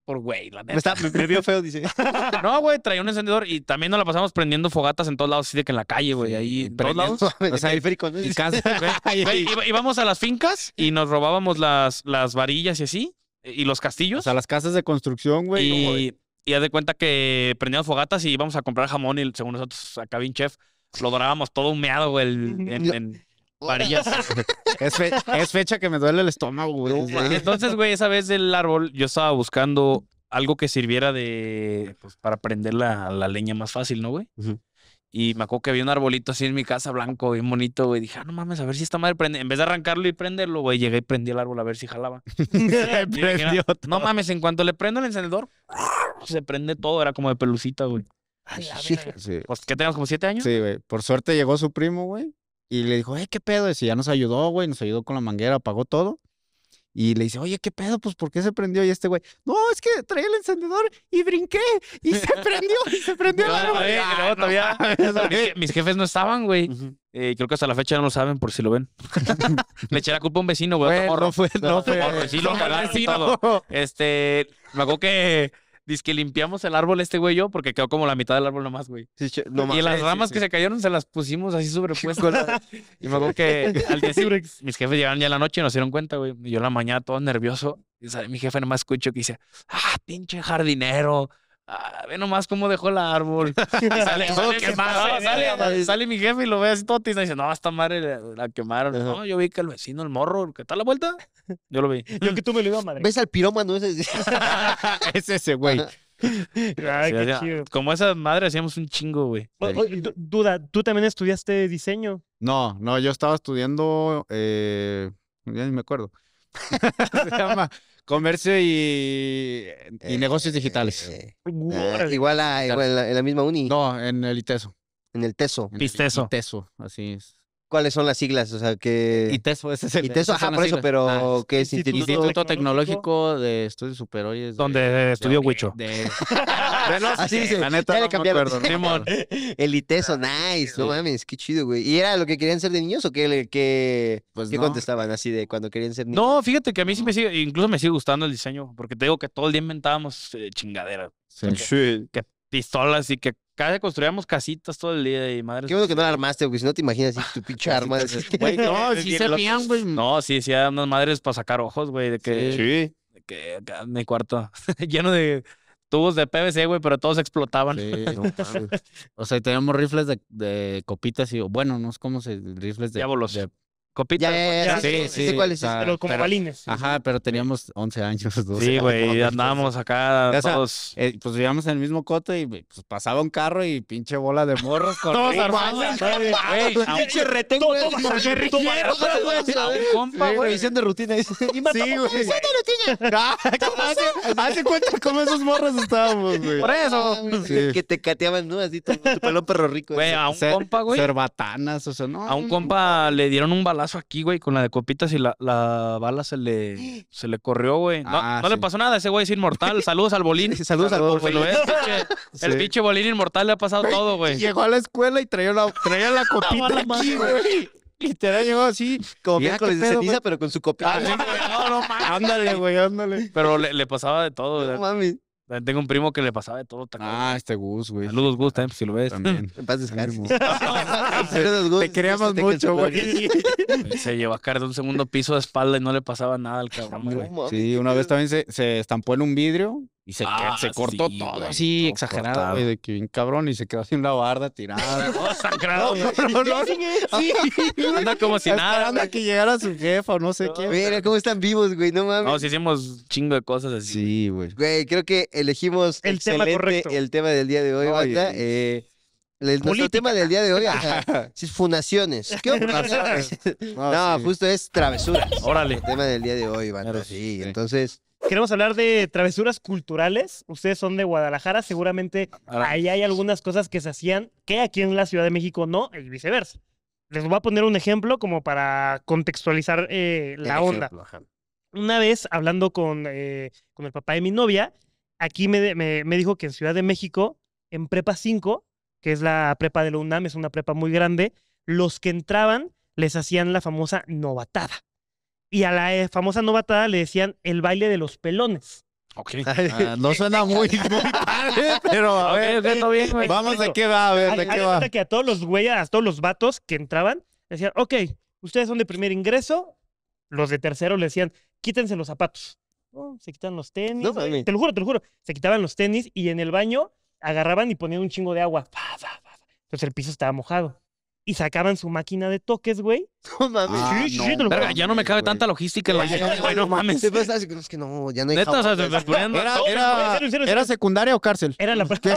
por, güey, la neta. Me, está, vio feo, dice. no, güey, traía un encendedor y también nos la pasamos prendiendo fogatas en todos lados, así de que en la calle, güey, ahí en todos lados. O sea, ¿no? Y casa, íbamos a las fincas y nos robábamos las, las varillas y así, y los castillos. O sea, las casas de construcción, güey. Y, y haz de cuenta que prendíamos fogatas y íbamos a comprar jamón y según nosotros, acá bien chef, lo dorábamos todo humeado, güey, en varillas. es, fecha que me duele el estómago, güey. Entonces, güey, esa vez del árbol yo estaba buscando algo que sirviera de, pues, para prender la, leña más fácil, ¿no, güey? Y me acuerdo que había un arbolito así en mi casa, blanco, bien bonito, güey. Dije, ah, no mames, a ver si esta madre prende. En vez de arrancarlo y prenderlo, güey, llegué y prendí el árbol a ver si jalaba. Ah, no, mames, en cuanto le prendo el encendedor, se prende todo. Era como de pelucita, güey. Pues, ¿qué tenías como siete años? Sí, güey. Por suerte llegó su primo, güey. Y le dijo, eh, ¿qué pedo? Y si ya nos ayudó, güey, nos ayudó con la manguera, pagó todo. Y le dice, oye, ¿qué pedo? Pues, ¿por qué se prendió? Y este güey, no, es que traía el encendedor y brinqué y se prendió y se prendió. Ah, todavía, mis jefes no estaban, güey. Eh, creo que hasta la fecha no lo saben, por si lo ven. Me eché la culpa a un vecino, güey. no fue, no fue. Sí, lo todo. Este, me acuerdo que Dice que limpiamos el árbol este güey yo porque quedó como la mitad del árbol nomás, güey. y las ramas que se cayeron se las pusimos así sobrepuestas. y me acuerdo que al decir, mis jefes llegaron ya la noche y nos dieron cuenta, güey. Y yo la mañana todo nervioso. Y mi jefe nomás escucho que dice, ah, pinche jardinero. Ah, ve nomás cómo dejó el árbol. sale, todo quemado. Sale, sale, mi jefe y lo ve así todo y dice, no, esta madre la, quemaron. No, yo vi que el vecino, el morro, que está la vuelta, yo lo vi. yo que tú me lo ibas, madre. ¿Ves al pirómano ese? es ese, güey. Ay, qué chido. Como esa madre hacíamos un chingo, güey. duda, ¿tú también estudiaste diseño? No, no, yo estaba estudiando, eh, ya ni me acuerdo. Se llama Comercio y, eh, negocios eh, digitales. Eh, igual, a, en la misma uni. No, en el ITESO. En el TESO. Pisteso. Teso, así es cuáles son las siglas, o sea, que... ITESO, ese es el... ITESO, ajá, por eso, pero ¿qué es Instituto, Tecnológico, de Estudios Superiores? Donde estudió Huicho. De, ah, Así dice, la neta, ya le el ITESO, ah, nice, no mames, qué chido, güey. ¿Y era lo que querían ser de niños o qué, qué, pues qué contestaban así de cuando querían ser niños? No, fíjate que a mí sí me sigue, incluso me sigue gustando el diseño, porque te digo que todo el día inventábamos chingadera, eh, chingaderas. Sí. que pistolas y que cada construíamos casitas todo el día y madres. Qué bueno que no la armaste, güey. Si no te imaginas tu pinche arma. no, sí se veían, güey. No, sí, sí, eran unas madres para sacar ojos, güey. De que, sí. De que acá en mi cuarto lleno de tubos de PVC, güey, pero todos explotaban. o sea, teníamos rifles de, de copitas y, bueno, no es como se, rifles de... Diabolos. De, Copita. Ya, sí, sí, sí, sí. ¿Cuál es? pero con pero, balines. ajá, pero teníamos 11 años. 12 sí, güey, andábamos acá o sea, todos. Eh, pues vivíamos en el mismo cote y pues, pasaba un carro y pinche bola de morros. con todos armados. Pinche retengo. Todos compa, güey. Dicen de rutina. Sí, güey. de rutina. Ah, hace cuenta cómo esos morros estábamos, güey. Por eso. Ah, que te cateaban, ¿no? Así tu pelón perro rico. Güey, a un compa, güey. Ser batanas, o sea, no. A un compa le dieron un balazo balazo aquí, güey, con la de copitas y la, la bala se le, se le corrió, güey. No, ah, no le pasó nada, ese güey es inmortal. Saludos al Bolín. saludos al Bolín. El pinche Bolín inmortal le ha pasado todo, güey. Llegó a la escuela y traía la, traía la copita aquí, güey. Literal llegó así, como viejo con la ceniza, pero con su copita. Ah, ándale, güey, ándale. Pero le, le pasaba de todo. No, eh, tengo un primo que le pasaba de todo. ah, este Gus, güey. Saludos, Gus, también, pues, si lo ves. También. En paz Te queríamos mucho, güey. se llevó a caer de un segundo piso de espalda y no le pasaba nada al cabrón, güey. Sí, una vez también se estampó en un vidrio y se, ah, se cortó todo Sí, exagerado, güey, de que bien cabrón, y se quedó así en la barda tirada, ¡Oh, sangrado. no, no, sí, Anda como si nada. Anda que llegara su jefa o no sé qué. Mira cómo están vivos, güey, no mames. No, si hicimos chingo de cosas así. Sí, güey. Güey, creo que elegimos el tema correcto. el tema del día de hoy, banda. Eh, el nuestro tema del día de hoy es funaciones. ¿Qué no, no justo es travesuras. Órale. El tema del día de hoy, banda. sí, entonces... Queremos hablar de travesuras culturales. Ustedes son de Guadalajara, seguramente ahí hay algunas cosas que se hacían que aquí en la Ciudad de México no, y viceversa. Les voy a poner un ejemplo como para contextualizar eh, la onda. Una vez hablando con, eh, con el papá de mi novia, aquí me dijo que en Ciudad de México, en Prepa 5, que es la prepa de la UNAM, es una prepa muy grande, los que entraban les hacían la famosa novatada y a la eh, famosa novatada le decían el baile de los pelones. Ok. Ah, ah, no suena muy, muy padre, pero a ver. vamos a qué va, a ver, de qué va. que a todos los güeyes, a todos los vatos que entraban, decían, ok, ustedes son de primer ingreso, los de tercero le decían, quítense los zapatos. se quitan los tenis. te lo juro, te lo juro. Se quitaban los tenis y en el baño agarraban y ponían un chingo de agua. Entonces el piso estaba mojado y sacaban su máquina de toques, güey. No mames. Ah, verga, ya no me cabe tanta logística mames. que no, ya no hay Era, secundaria o cárcel? Era la parte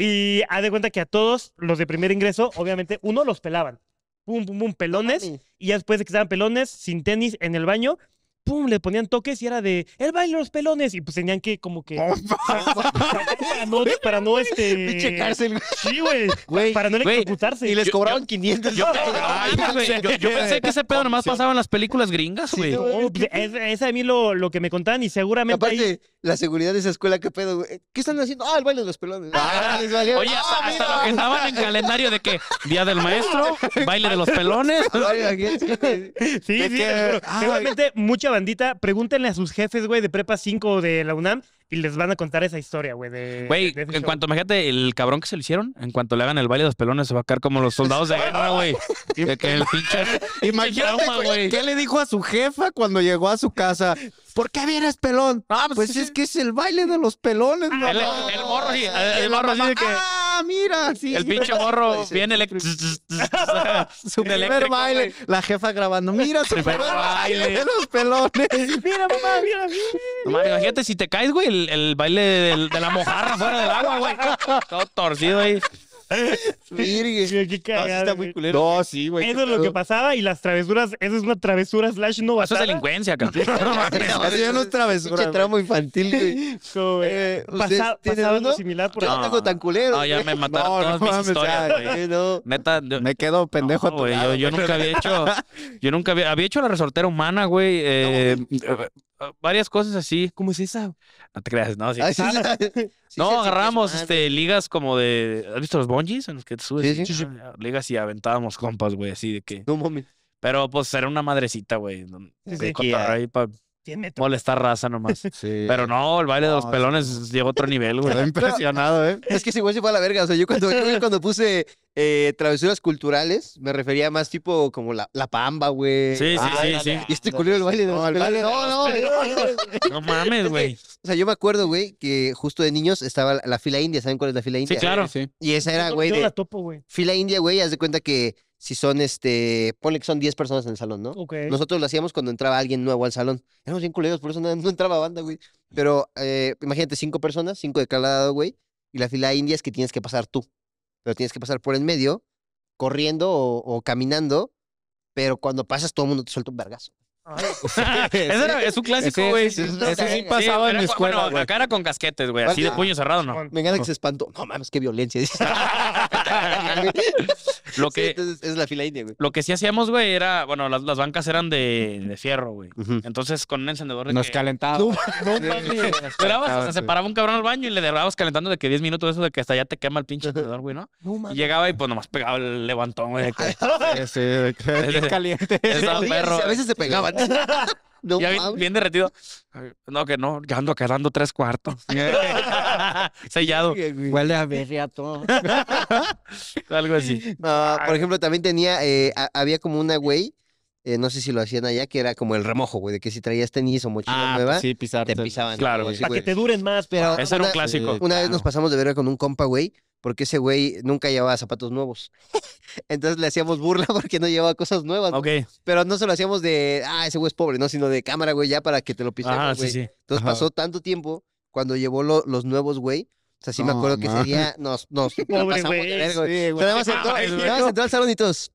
Y haz de cuenta que a todos los de primer ingreso, obviamente, uno los pelaban. Pum, pum, pum, pelones. Y ya después de que estaban pelones, sin tenis, en el baño, pum, le ponían toques y era de el baile de los pelones. Y pues tenían que como que. Oh, para, no, este. Pinche Para no ejecutarse este Y les cobraban 500 yo, pensé que ese pedo nomás pasaba en las películas gringas, güey. Oh, es de pues, mí lo, que me contaban y seguramente. Aparte, la seguridad de esa escuela, ¿qué pedo, güey? ¿Qué están haciendo? Ah, el baile de los pelones. Ah, ah, oye, ah, hasta, lo que estaban en calendario de que Día del Maestro, baile de los pelones. sí, sí, seguramente mucha pregúntenle a sus jefes, güey, de Prepa 5 de la UNAM y les van a contar esa historia, güey. Güey, en cuanto, imagínate, el cabrón que se lo hicieron, en cuanto le hagan el baile de los pelones, se va a caer como los soldados de guerra, güey. que, el pinche... Imagínate, güey. ¿Qué le dijo a su jefa cuando llegó a su casa? ¿Por qué vienes pelón? Ah, pues, pues es que es el baile de los pelones, el, morro, el, morro que mira, sí. El pinche morro viene eléctrico su primer baile, la jefa grabando, mira su primer baile de los pelones. Mira, mamá, mira. imagínate si te caes, güey, el, baile de, de la mojarra fuera del agua, güey. Todo torcido ahí. Qué no, sí güey. Eso es lo que pasaba y las travesuras, eso es una travesura slash no Eso es delincuencia, cabrón. Eso ya no es travesura. tramo infantil, güey. Eh, eh, similar por Yo no tengo tan culero. No, ya me mataron todas mis historias, güey. Neta. Me quedo pendejo güey. Yo, yo nunca había hecho, yo nunca había, hecho la resortera humana, güey. Eh, varias cosas así. ¿Cómo es esa? No te creas, no. Sí no, agarramos este, ligas como de. ¿Has visto los bungees en los que subes? Sí, sí. Ah, ligas y aventábamos compas, güey, así de que. No mames. Pero pues era una madrecita, güey. De para Metros. Molestar raza nomás. Sí. Pero no, el baile de los pelones llegó a otro nivel, güey. impresionado, ¿eh? Es que si güey se fue a la verga. O sea, yo cuando, cuando puse eh, travesuras culturales, me refería más tipo como la, la pamba, güey. Sí, sí, sí, sí. Y este culero el baile de los pelones. No, no, no. mames, güey. O sea, yo me acuerdo, güey, que justo de niños estaba la, fila india. ¿Saben cuál es la fila india? Sí, claro. Sí. Y esa era, güey. la topo, güey. Fila india, güey, haz de cuenta que si son, este, ponle que son 10 personas en el salón, ¿no? Nosotros lo hacíamos cuando entraba alguien nuevo al salón. Éramos bien culeros, por eso no, entraba banda, güey. Pero eh, imagínate, cinco personas, cinco de cada lado, güey, y la fila india es que tienes que pasar tú. Pero tienes que pasar por el medio, corriendo o, o caminando, pero cuando pasas todo el mundo te suelta un vergazo. ese era, es un clásico, güey. Ese, sí pasaba en mi escuela. Bueno, acá era con casquetes, güey, así de puño cerrado, ¿no? Me encanta que se espantó. No mames, qué violencia. lo que, es la fila india, güey. Lo que sí hacíamos, güey, era, bueno, las, las bancas eran de, de fierro, güey. Entonces, con un encendedor Nos calentaba. No, mames. Esperabas, o se paraba un cabrón al baño y le derrabas calentando de que 10 minutos eso de que hasta ya te quema el pinche encendedor, güey, ¿no? no y llegaba y pues nomás pegaba el levantón, güey. Sí, sí, caliente. perro. A veces se pegaban. bien, derretido. No, que no, ya ando quedando tres cuartos. Sellado. Huele a berria todo. Algo así. por ejemplo, también tenía, eh, había como una güey, eh, no sé si lo hacían allá, que era como el remojo, güey, de que si traías tenis o mochila ah, nueva, te pisaban. Claro, güey. Para que te duren más, pero. Ese era un clásico. Una vez nos pasamos de verga con un compa, güey, porque ese güey nunca llevaba zapatos nuevos. Entonces le hacíamos burla porque no llevaba cosas nuevas. Ok. Pero no se lo hacíamos de, ah, ese güey es pobre, no, sino de cámara, güey, ya para que te lo pise. Ah, sí, sí. Entonces pasó tanto tiempo cuando llevó los nuevos, güey. O sea, sí me acuerdo que sería No, nos, nos pasamos güey. salón y todos,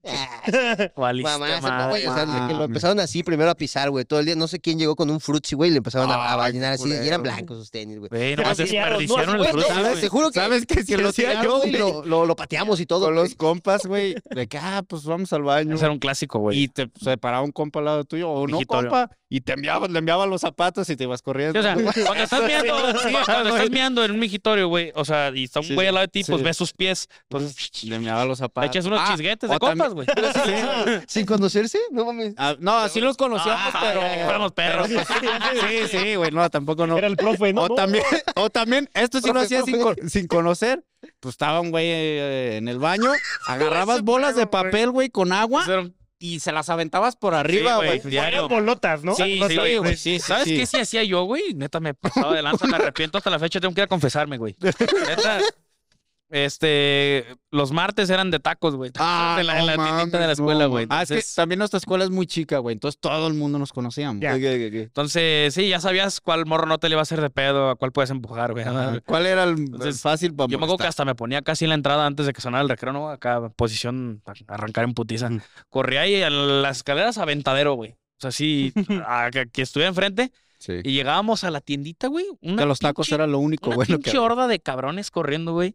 Mamá, mamá, O sea, que lo empezaron así primero a pisar, güey. Todo el día, no sé quién llegó con un frutzi, güey, y le empezaron a, a así. Y eran blancos sus tenis, güey. No desperdiciaron el güey. Te juro que. ¿Sabes que Si lo hacía yo, Lo pateamos y todo. Con los compas, güey. De que, ah, pues vamos al baño. Ese era un clásico, güey. Y te separaba un compa al lado tuyo, o no compa, y te enviaba, le enviaba los zapatos y te ibas corriendo. o sea, cuando estás mirando estás miando en un mijitorio, güey, o sea, y está un güey al lado de ti, pues ves sus pies. Entonces, le enviaba los zapatos. Echas unos ah, chisguetes de compas, ¿Sin conocerse? No mames. Ah, no, así los conocíamos, ah, pero. Fuéramos perros. Pues. sí, sí, güey. No, tampoco no. Era el profe, ¿no? O también, o también esto sí lo hacía sin, conocer. Pues estaba un güey eh, en el baño, agarrabas bolas de papel, güey, con agua y se las aventabas por arriba, güey. Eran bolotas, ¿no? Sí, sí, güey. Sí, ¿Sabes qué sí hacía yo, güey? Neta, me pasaba de lanza, me arrepiento hasta la fecha, tengo que ir a confesarme, güey. Neta, este, los martes eran de tacos, güey. Ah, en la, tiendita de la escuela, güey. ah, es que también nuestra escuela es muy chica, güey. Entonces todo el mundo nos conocía Entonces, sí, ya sabías cuál morro no te le iba a hacer de pedo, a cuál puedes empujar, güey. ¿Cuál era el fácil para Yo me acuerdo que hasta me ponía casi en la entrada antes de que sonara el recreo, ¿no? Acá, posición, arrancar en putiza. Corría ahí a las escaleras ventadero, güey. O sea, sí, aquí estuve enfrente. Sí. Y llegábamos a la tiendita, güey. que los tacos era lo único, güey. Una horda de cabrones corriendo, güey.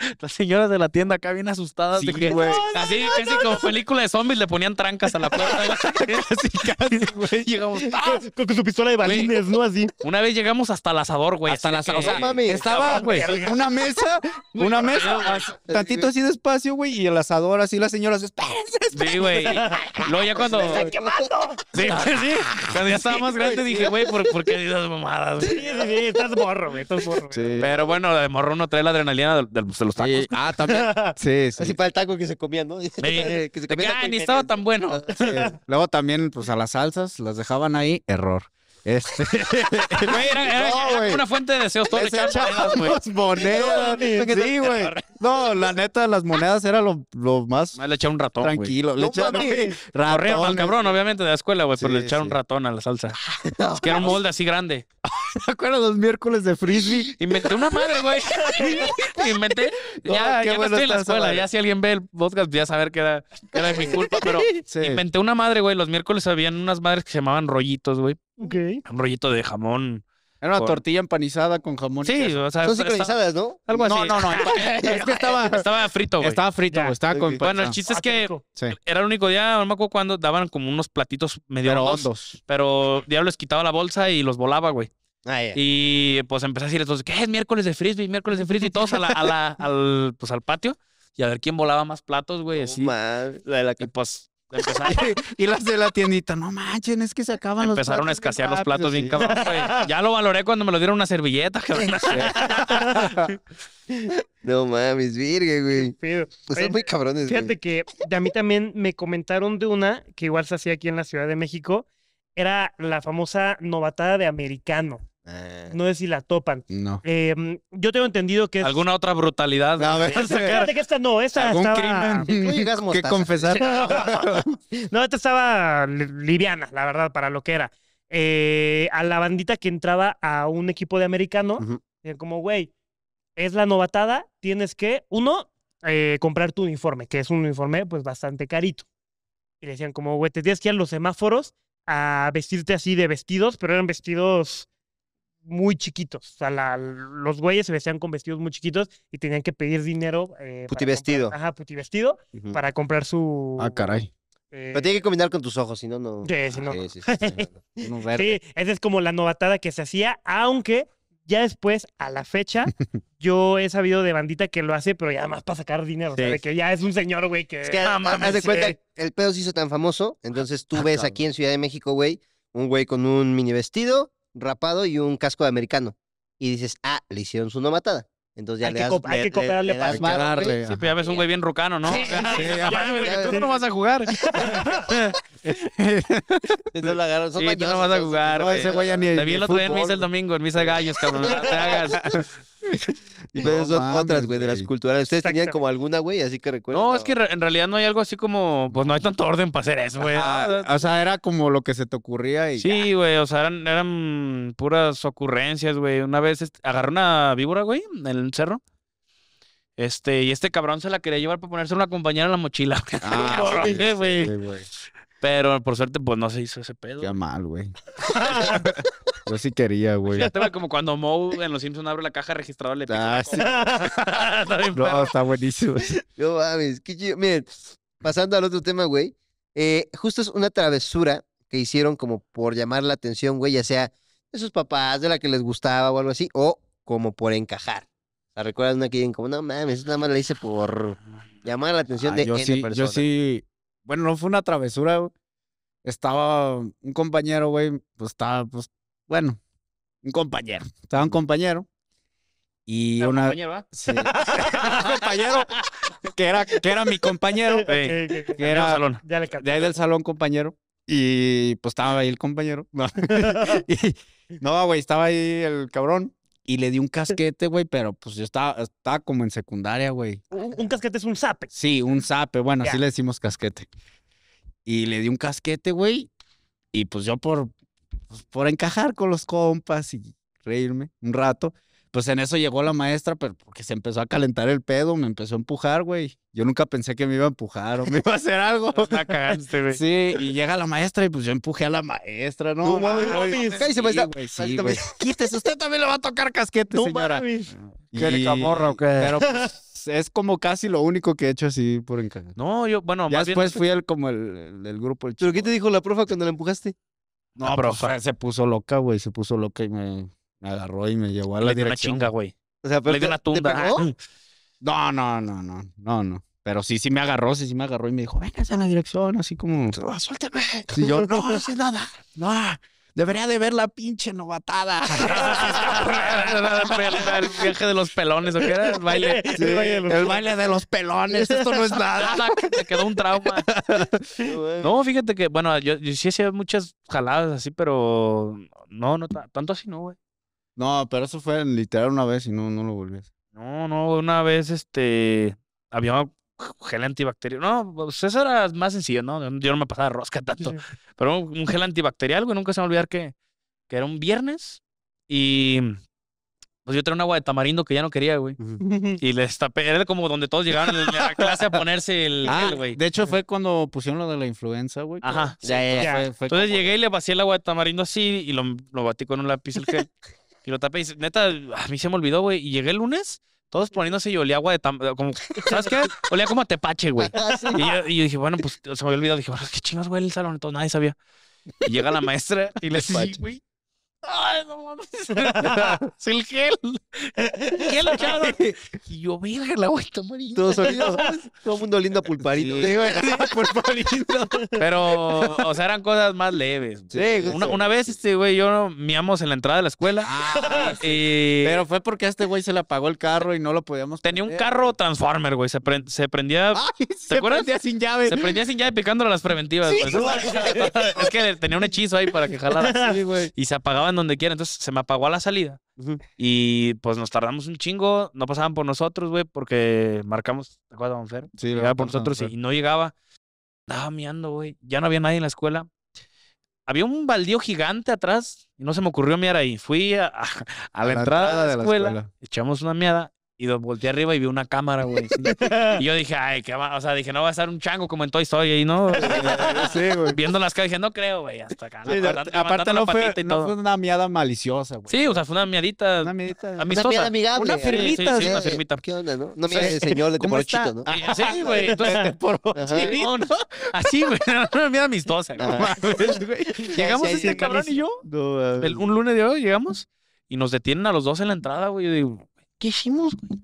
Las señoras de la tienda acá bien asustadas. Así, casi como película de zombies le ponían trancas a la puerta. casi, casi, güey. Llegamos ¡ah! con, su pistola de balines, ¿no? Así. Una vez llegamos hasta el asador, güey. Hasta el estaba, güey, una mesa, una mesa, tantito así despacio, güey, y el asador así las señoras, espérense, espérense. Sí, güey. Luego ya cuando... quemando! Sí, sí. Cuando ya estaba más grande dije, güey, ¿por, qué dices mamadas, Sí, sí, sí, estás morro, güey, estás morro. Pero bueno, de morro uno trae la adrenalina del pues, Ah, también. sí, sí. Así para el taco que se comía, ¿no? se ni estaba tan bueno. Luego también, pues a las salsas las dejaban ahí, error. Este... era, una fuente de deseos todo Las monedas. sí, güey. No, la neta, las monedas era lo, más. Le echaron un ratón. Tranquilo. Le Le un ratón. al cabrón, obviamente, de la escuela, güey, pero le echaron un ratón a la salsa. es que era un molde así grande. ¿Te acuerdas los miércoles de frisbee? Inventé una madre, güey. Inventé. ya, no estoy en la escuela. Ya si alguien ve el podcast, ya saber que era, que era de mi culpa. Pero inventé una madre, güey. Los miércoles habían unas madres que se llamaban rollitos, güey. Okay. Un rollito de jamón. Era una tortilla empanizada con jamón. Sí, o sea, son sincronizadas, sabes, ¿no? Algo así. No, no, no. es que estaba estaba frito, güey. Estaba frito, estaba con Bueno, el chiste es ah, que era el único día, no me acuerdo cuando daban como unos platitos medio pero hondos, pero Diablo les quitaba la bolsa y los volaba, güey. Ah, yeah. Y pues empecé a decir entonces, pues, ¿qué es miércoles de frisbee? Miércoles de frisbee, y todos a la, al, pues, al patio y a ver quién volaba más platos, güey, así. la de la Y pues y, las de la tiendita, no manchen, es que se acaban los platos. Empezaron a escasear los platos bien Ya lo valoré cuando me lo dieron una servilleta, no mames, virgen, güey. Pues son muy cabrones, Fíjate que a mí también me comentaron de una que igual se hacía aquí en la Ciudad de México. Era la famosa novatada de americano. Eh, no sé si la topan. No. Em, yo tengo entendido que. Es... ¿Alguna otra brutalidad? No, que esta no, esta estaba. Crimen confesar. no, esta estaba liviana, la verdad, para lo que era. Eh, a la bandita que entraba a un equipo de americano, decían como, güey, es la novatada, tienes que, uno, eh, comprar tu uniforme, que es un uniforme pues bastante carito. Y le decían, como, güey, te tienes que ir a los semáforos a vestirte así de vestidos, pero eran vestidos muy chiquitos. O sea, los güeyes se vestían con vestidos muy chiquitos y tenían que pedir dinero. Eh, vestido, ajá, putivestido vestido, para comprar su. Ah, caray. Eh, pero tiene que combinar con tus ojos, si no, no. Sí, no. Sí, esa es como la novatada que se hacía, aunque ya después, a la fecha, yo he sabido de bandita que lo hace, pero ya más para sacar dinero. O sea, de que ya es un señor, güey, que. Es que el pedo se hizo tan famoso. Entonces tú ah, ves aquí en Ciudad de México, güey, un güey con un mini vestido, rapado y un casco de americano. Y dices, ah, le hicieron su no matada Entonces ya le das, que Hay que cooperarle para darle. Sí, pero pues ya ves un güey bien rucano, ¿no? Sí, sí, tú no vas a jugar. Entonces lo agarran. Son tú no vas a jugar. No, ese güey ya ni Te vi el otro día en misa el domingo, en misa de gallos, cabrón. te hagas. y son otras, güey, de las culturales. ¿Ustedes tenían como alguna, güey? Así que recuerdo. No, es que en realidad no hay algo así como, pues no hay tanto orden para hacer eso, güey. Ah, o sea, era como lo que se te ocurría y. Sí, güey, o sea, eran, puras ocurrencias, güey. Una vez este, agarré una víbora, güey, en el cerro. Este, y este cabrón se la quería llevar para ponerse una compañera en la mochila. Ah, Pero por suerte, pues no se hizo ese pedo. Qué mal, güey. Yo sí quería, güey. Ya Estaba como cuando Moe en Los Simpsons abre la caja registradora le pica. Ah, sí. está no, está buenísimo. No mames, Miren, pasando al otro tema, güey. Eh, justo es una travesura que hicieron como por llamar la atención, güey, ya sea de sus papás, de la que les gustaba o algo así, o como por encajar. O sea, recuerdas una que dicen como, no mames, nada más la hice por llamar la atención ah, de yo sí, Yo sí, bueno, no fue una travesura, Estaba un compañero, güey, pues estaba, pues bueno, un compañero, estaba un compañero. Y una. Compañero, ¿ah? sí. compañero, que era, que era mi compañero. Que era de ahí del salón, compañero. Y pues estaba ahí el compañero. No, güey, estaba ahí el cabrón. Y le di un casquete, güey, pero pues yo estaba, estaba como en secundaria, güey. Un, casquete es un zape. Sí, un zape. Bueno, así le decimos casquete. Y le di un casquete, güey. Y pues yo por pues, por encajar con los compas y reírme un rato. Pues en eso llegó la maestra, pero porque se empezó a calentar el pedo, me empezó a empujar, güey. Yo nunca pensé que me iba a empujar o me iba a hacer algo. cagaste, güey. Sí, y llega la maestra y pues yo empujé a la maestra, ¿no? No mames, no, Sí, güey, sí, Quítese, usted también le va a tocar casquete, no, señora. Mames. ¿Qué camorra o qué? Pero pues, es como casi lo único que he hecho así por encajar. No, yo, bueno, ya después fui el, como el, grupo. ¿Pero qué te dijo la profa cuando la empujaste? No, ah, pero se puso loca, güey. Se puso loca y me, agarró y me llevó a la dirección. chinga, güey. O sea, pero le dio una tunda. No, no, no, no, no, no. Pero sí, sí me agarró, sí, sí me agarró y me dijo, vengas a la dirección, así como, suélteme. yo, no, no sé nada, no debería de ver la pinche novatada. el viaje de los pelones, ¿o qué era? El baile. el, baile de los pelones, esto no es nada. Te quedó un trauma. No, fíjate que, bueno, yo, sí hacía muchas jaladas así, pero no, no tanto así no, güey. No, pero eso fue literal una vez y no, no lo volví a hacer. No, no, una vez este había gel antibacterial. No, pues eso era más sencillo, ¿no? Yo no me pasaba rosca tanto. Pero un gel antibacterial, güey, nunca se me va a olvidar que, que era un viernes y pues yo traía un agua de tamarindo que ya no quería, güey. Y les tapé. Era como donde todos llegaban a la clase a ponerse el ah, gel, güey. De hecho, fue cuando pusieron lo de la influenza, güey. Ajá. Entonces llegué y le vacié el agua de tamarindo así y lo, lo batí con un lápiz el gel. y lo tapé y neta, a mí se me olvidó, güey. Y llegué el lunes todos poniéndose y olía agua de tam como, ¿sabes qué? Olía como a tepache, güey. Ah, y yo, dije, bueno, pues se me había olvidado. Dije, bueno, qué chingas, güey, el salón, todo, nadie sabía. Y llega la maestra y le dice, güey, Ay, no mames. el gel. Gel echado. Y yo, vi la agua está Todos Todo mundo lindo a pulparito. Pero, o sea, eran cosas más leves. Sí, una, una vez, este güey, yo miamos en la entrada de la escuela. Ah, Pero fue porque a este güey se le apagó el carro y no lo podíamos. Tenía un carro Transformer, güey. Se, se prendía. ¿Te se acuerdas? prendía sin llave. Se prendía sin llave picándole las preventivas. es que tenía un hechizo ahí para que jalara. güey. y se apagaban donde quiera Entonces se me apagó la salida. Y pues nos tardamos un chingo. No pasaban por nosotros, güey, porque marcamos, ¿te acuerdas, Fer? Sí, llegaba por nosotros y, no llegaba. Estaba miando, güey. Ya no había nadie en la escuela. Había un baldío gigante atrás y no se me ocurrió miar ahí. Fui a, la, entrada, de la escuela, de la escuela. echamos una miada y volteé arriba y vi una cámara, güey. y yo dije, ay, qué va. O sea, dije, no va a ser un chango como en Toy Story, ahí, ¿no? sí, güey. Viendo las cámaras, dije, no creo, güey. Hasta acá. aparte, aparte no, fue, no fue, una miada maliciosa, güey. Sí, o sea, fue una miadita. Una miadita. Amistosa. Una miada Una firmita. Sí, sí, una firmita. ¿Qué onda, no? No mira el señor de ¿no? Ah, sí, güey. Entonces, no, no. Así, güey. Una miada amistosa, güey. Llegamos este cabrón y yo. Ah. Un lunes de hoy llegamos y nos detienen a los dos en la entrada, güey. Yo digo, ¿qué hicimos, güey?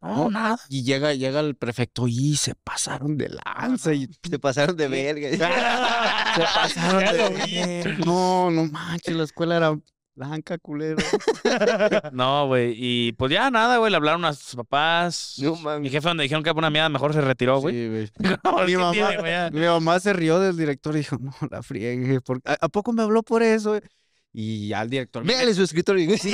No, nada. Y llega, llega el prefecto y se pasaron de lanza y se pasaron de verga. se pasaron de verga. No, no manches, la escuela era blanca, culero. no, güey. Y pues ya nada, güey. Le hablaron a sus papás. mi jefe donde dijeron que era una mierda, mejor se retiró, güey. Sí, güey. mi, mamá, mi mamá se rió del director y dijo, no, la friegue. ¿A, poco me habló por eso? Y al director. Véale su escritorio. Sí.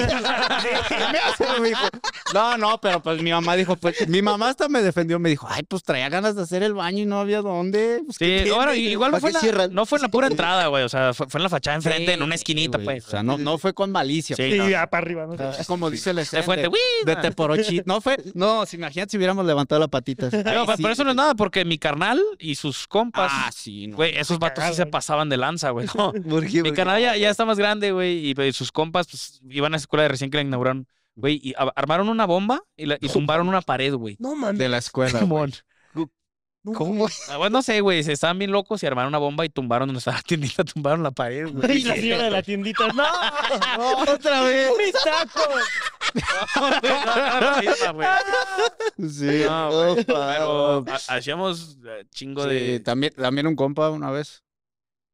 no, no, pero pues mi mamá dijo, pues mi mamá hasta me defendió, me dijo, ay, pues traía ganas de hacer el baño y no había dónde. Pues, sí, bueno, igual no fue, la, no fue en la pura entrada, güey, o sea, fue, en la fachada enfrente, en una esquinita, pues. O sea, no, fue con malicia. Sí, pues. ya para arriba, ¿no? Ah, como dice el escena de, de Teporochit... No fue, no, si imagínate si hubiéramos levantado la patita. Pero pero eso no es nada, porque mi carnal y sus compas. Ah, sí, Güey, esos vatos se eh. pasaban de lanza, güey. Mi carnal ya, ya está más grande, y, pues, sus compas pues, iban a la escuela de recién que la inauguraron, güey, y armaron una bomba y, la, y zumbaron una pared, güey. De la escuela. ¿Cómo? Ah, no sé, güey. Se estaban bien locos y armaron una bomba y tumbaron la tiendita, tumbaron la pared, Y la señora de la tiendita, ¡no! no ¡Otra vez! ¡Mis tacos! sí, no, hacíamos eh, chingo de. También, también un compa una vez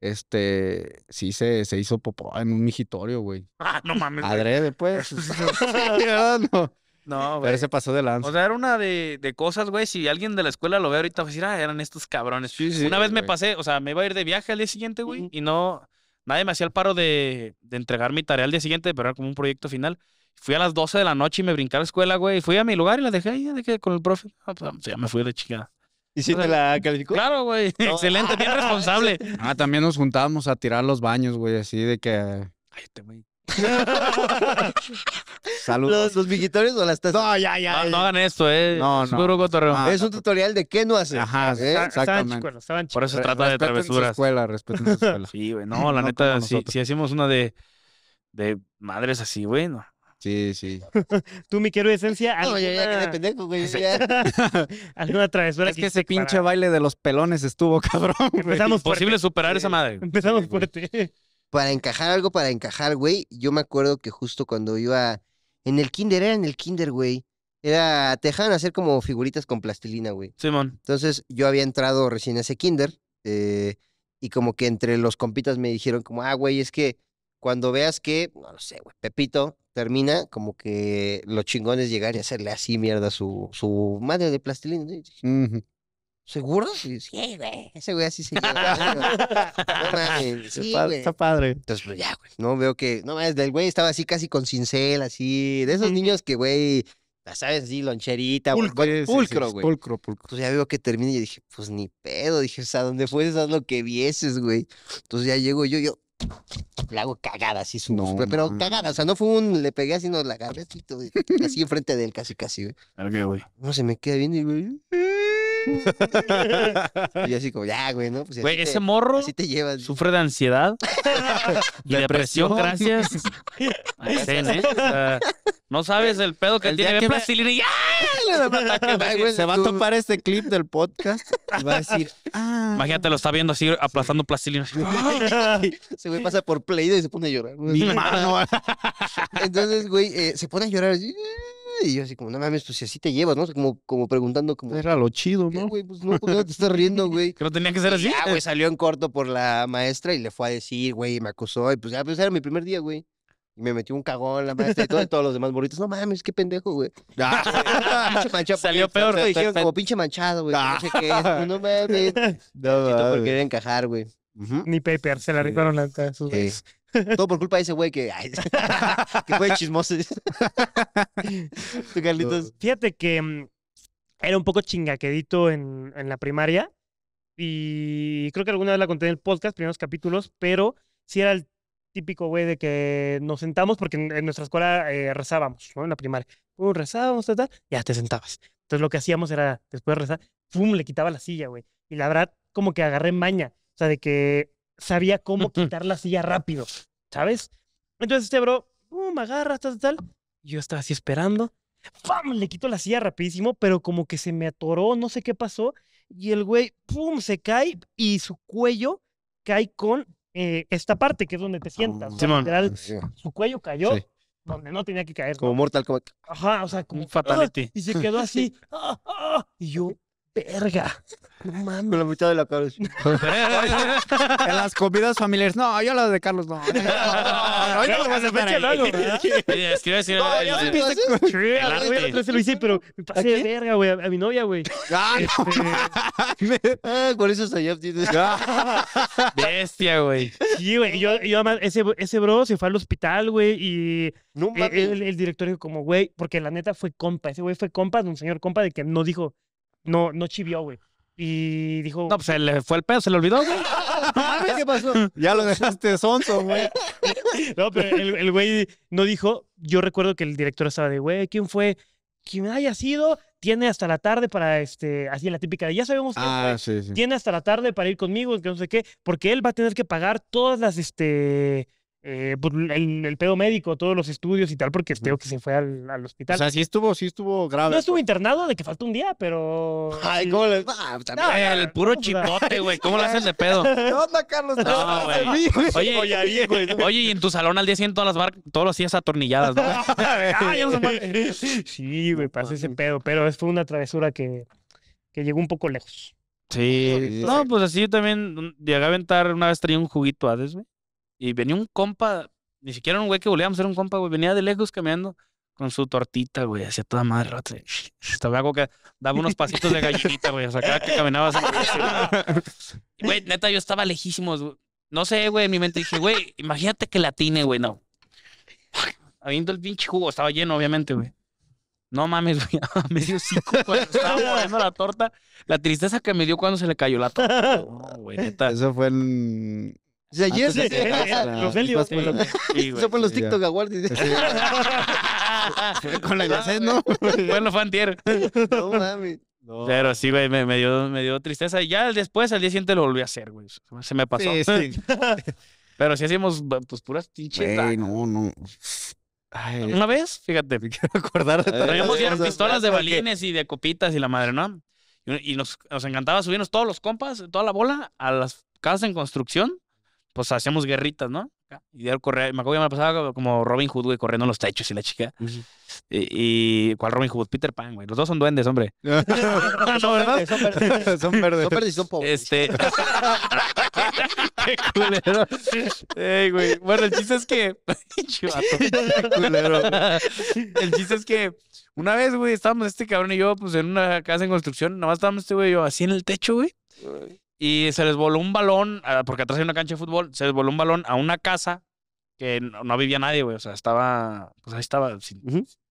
este, sí se, hizo popó en un mijitorio, güey. Ah, no mames. Adrede, pues. no. güey. Pero se pasó de lanza. O sea, era una de, cosas, güey. Si alguien de la escuela lo ve ahorita, va a decir, ah, eran estos cabrones. una vez me pasé, o sea, me iba a ir de viaje al día siguiente, güey, y no, nadie me hacía el paro de, entregar mi tarea al día siguiente, pero era como un proyecto final. Fui a las 12 de la noche y me brinqué a la escuela, güey. Y fui a mi lugar y la dejé ahí, dejé con el profe. O ah, pues, ya me fui de chingada. ¿Y la calificó? Claro, güey. Excelente, bien ah, responsable. Ah, también nos juntábamos a tirar los baños, güey, así de que. Ay, te güey. Saludos. ¿Los, ¿Los o las tazas? No, ya, ya. No, hagan esto, eh. No, no. es ah, un tutorial de qué no hacer. Ajá, ¿eh? exactamente. Por eso se trata de travesuras. escuela, su escuela. Sí, güey. No, la neta, si, si, hacemos una de, de madres así, güey, no. Sí, sí. Tú, mi querido Esencia. No, ya, ya que depende. güey. alguna travesura. Es que, ese pinche baile de los pelones estuvo, cabrón. Empezamos Posible superar esa madre. Empezamos fuerte. Para encajar algo, para encajar, güey. Yo me acuerdo que justo cuando iba. En el kinder, era en el kinder, güey. Era. Te dejaban hacer como figuritas con plastilina, güey. Simón. Entonces, yo había entrado recién a ese kinder. Eh, y como que entre los compitas me dijeron, como, ah, güey, es que cuando veas que, no lo sé, güey, Pepito termina como que lo chingones es llegar y hacerle así mierda a su, su madre de plastilina. ¿Seguro? Sí, güey. Ese güey así se lleva. Está, padre. Entonces, pues ya, güey. No veo que. No más del güey estaba así casi con cincel, así. De esos niños que, güey, la sabes así, loncherita, güey. Pulcro, güey. Pulcro, pulcro. Entonces ya veo que termina y dije, pues ni pedo. Dije, o sea, donde fueres, haz lo que vieses, güey. Entonces ya llego yo, yo, le hago cagada así su. pero cagada, o sea, no fue un. Le pegué así, no la agarré así, así enfrente de él, casi, casi, güey. güey. No se me queda bien y, güey. y así como, ya, güey, ¿no? Pues, güey, ese morro sufre de ansiedad y depresión, gracias. ¿eh? no sabes el pedo que el tiene. Que plastilina y ¡ya! Se va a topar este clip del podcast y va a decir, ah. Imagínate, lo está viendo así aplastando plastilina. Ese güey pasa por play y se pone a llorar. Mi mano. Entonces, güey, eh, se pone a llorar así. Y yo así como, no mames, pues si así te llevas, ¿no? como, como preguntando como... Era lo chido, ¿no? Güey, pues no, ¿por pues, te estás riendo, güey? Que no tenía que ser así. Ah, güey, salió en corto por la maestra y le fue a decir, güey, me acusó. Y pues ya, pues era mi primer día, güey. Y me metió un cagón la maestra y todo, todos los demás morritos. No mames, qué pendejo, güey. Ah. Ya. pinche manchado. Salió peor. Te dijeron como pinche manchado, güey. No sé qué. No mames. No, porque quería encajar, güey. Ni paper, se la rifaron de sus güeyes. Todo por culpa de ese güey que, fue chismoso. Fíjate que mm, era un poco chingaquedito en, en la primaria. Y creo que alguna vez la conté en el podcast, primeros capítulos, pero sí era el típico, güey, de que nos sentamos porque en, nuestra escuela eh, rezábamos, ¿no? En la primaria. Uh, rezábamos, tal, ya te sentabas. Entonces lo que hacíamos era, después de rezar, ¡pum!, le quitaba la silla, güey. Y la verdad, como que agarré maña. O sea, de que sabía cómo quitar la silla rápido, ¿sabes? Entonces este bro, pum, me agarra, tal, tal. Yo estaba así esperando. ¡Pam! Le quito la silla rapidísimo, pero como que se me atoró, no sé qué pasó. Y el güey, ¡pum! se cae y su cuello cae con eh, esta parte que es donde te sientas. literal, Su cuello cayó donde no tenía que caer. Como Mortal Kombat. Ajá, o sea, como. fatal. fatality. ¡ah! Y se quedó así. ¡ah, ah, y yo, verga. No mames. Con la de la cara. en las comidas familiares. No, yo la de Carlos no. No, no, no, vas a no, Es que iba no, no, No, yo no, se lo hice, pero me pasé de verga, güey, a mi novia, güey. Ah, no. Este, ah, con esos ah. allá Bestia, güey. Sí, güey. Yo, yo, ese, ese bro se fue al hospital, güey, y e, el, el director dijo como, güey, porque la neta fue compa. Ese güey fue compa, de un señor compa de que no dijo no, no chivió, güey. Y dijo. No, pues se le fue el pedo, se le olvidó, güey. ¿Qué pasó? Ya lo dejaste sonso, güey. No, pero el, güey no dijo. Yo recuerdo que el director estaba de, güey, ¿quién fue? Quien haya sido, tiene hasta la tarde para, este, así la típica de, ya sabemos que ah, tiene hasta la tarde para ir conmigo, que no sé qué, porque él va a tener que pagar todas las, este, eh, pues, el, pedo médico, todos los estudios y tal, porque creo que se fue al, hospital. O sea, sí estuvo, sí estuvo grave. No estuvo internado de que falta un día, pero. Ay, ¿cómo Ah, el puro chipote, güey. ¿Cómo lo haces de pedo? ¿Qué onda, Carlos? Oye, y en tu salón al día 100 todas las bar... todos los días atornilladas, ¿no? sí, güey, pasé ese pedo, pero fue una travesura que, que llegó un poco lejos. Sí. No, pues así yo también llegaba a aventar una vez traía un juguito a güey. Y venía un compa, ni siquiera un güey que volvíamos a ser un compa, güey. Venía de lejos caminando con su tortita, güey, hacía toda madre. Estaba algo que daba unos pasitos de gallinita, güey. O sea, cada que caminabas. Güey, neta, yo estaba lejísimos, güey. No sé, güey, en mi mente dije, güey, imagínate que la tiene, güey, no. Habiendo el pinche jugo, estaba lleno, obviamente, güey. No mames, güey, Me dio cinco cuando estaba moviendo la torta. La tristeza que me dio cuando se le cayó la torta. No, güey, neta. Eso fue el... O ayer ah, se fue en los TikTok Awards. Con la Yacet, ¿no? Bueno, fue antier. No Pero sí, güey, me, dio, me dio tristeza. Y ya después, al día siguiente lo volví a hacer, güey. Se me pasó. Sí, sí. Pero sí hacíamos, pues, puras pinches. Ay no, no. Una vez, fíjate, me quiero acordar. Traíamos pistolas de balines y de copitas y la madre, ¿no? Y, nos, nos, encantaba subirnos todos los compas, toda la bola, a las casas en construcción pues hacíamos guerritas, ¿no? Y de me acuerdo que me pasaba como Robin Hood, güey, corriendo en los techos y la chica. y, ¿cuál Robin Hood? Peter Pan, güey. Los dos son duendes, hombre. no, son ¿verdad? Verdes, son verdes. son verdes. Son y son pobres. Este. Qué culero. Ey, güey. Bueno, el chiste es que. Qué culero. El chiste es que. Una vez, güey, estábamos este cabrón y yo, pues en una casa en construcción, nada más estábamos este güey y yo así en el techo, güey y se les voló un balón, ah, porque atrás hay una cancha de fútbol, se les voló un balón a una casa que no, vivía nadie, güey. O sea, estaba, pues ahí estaba,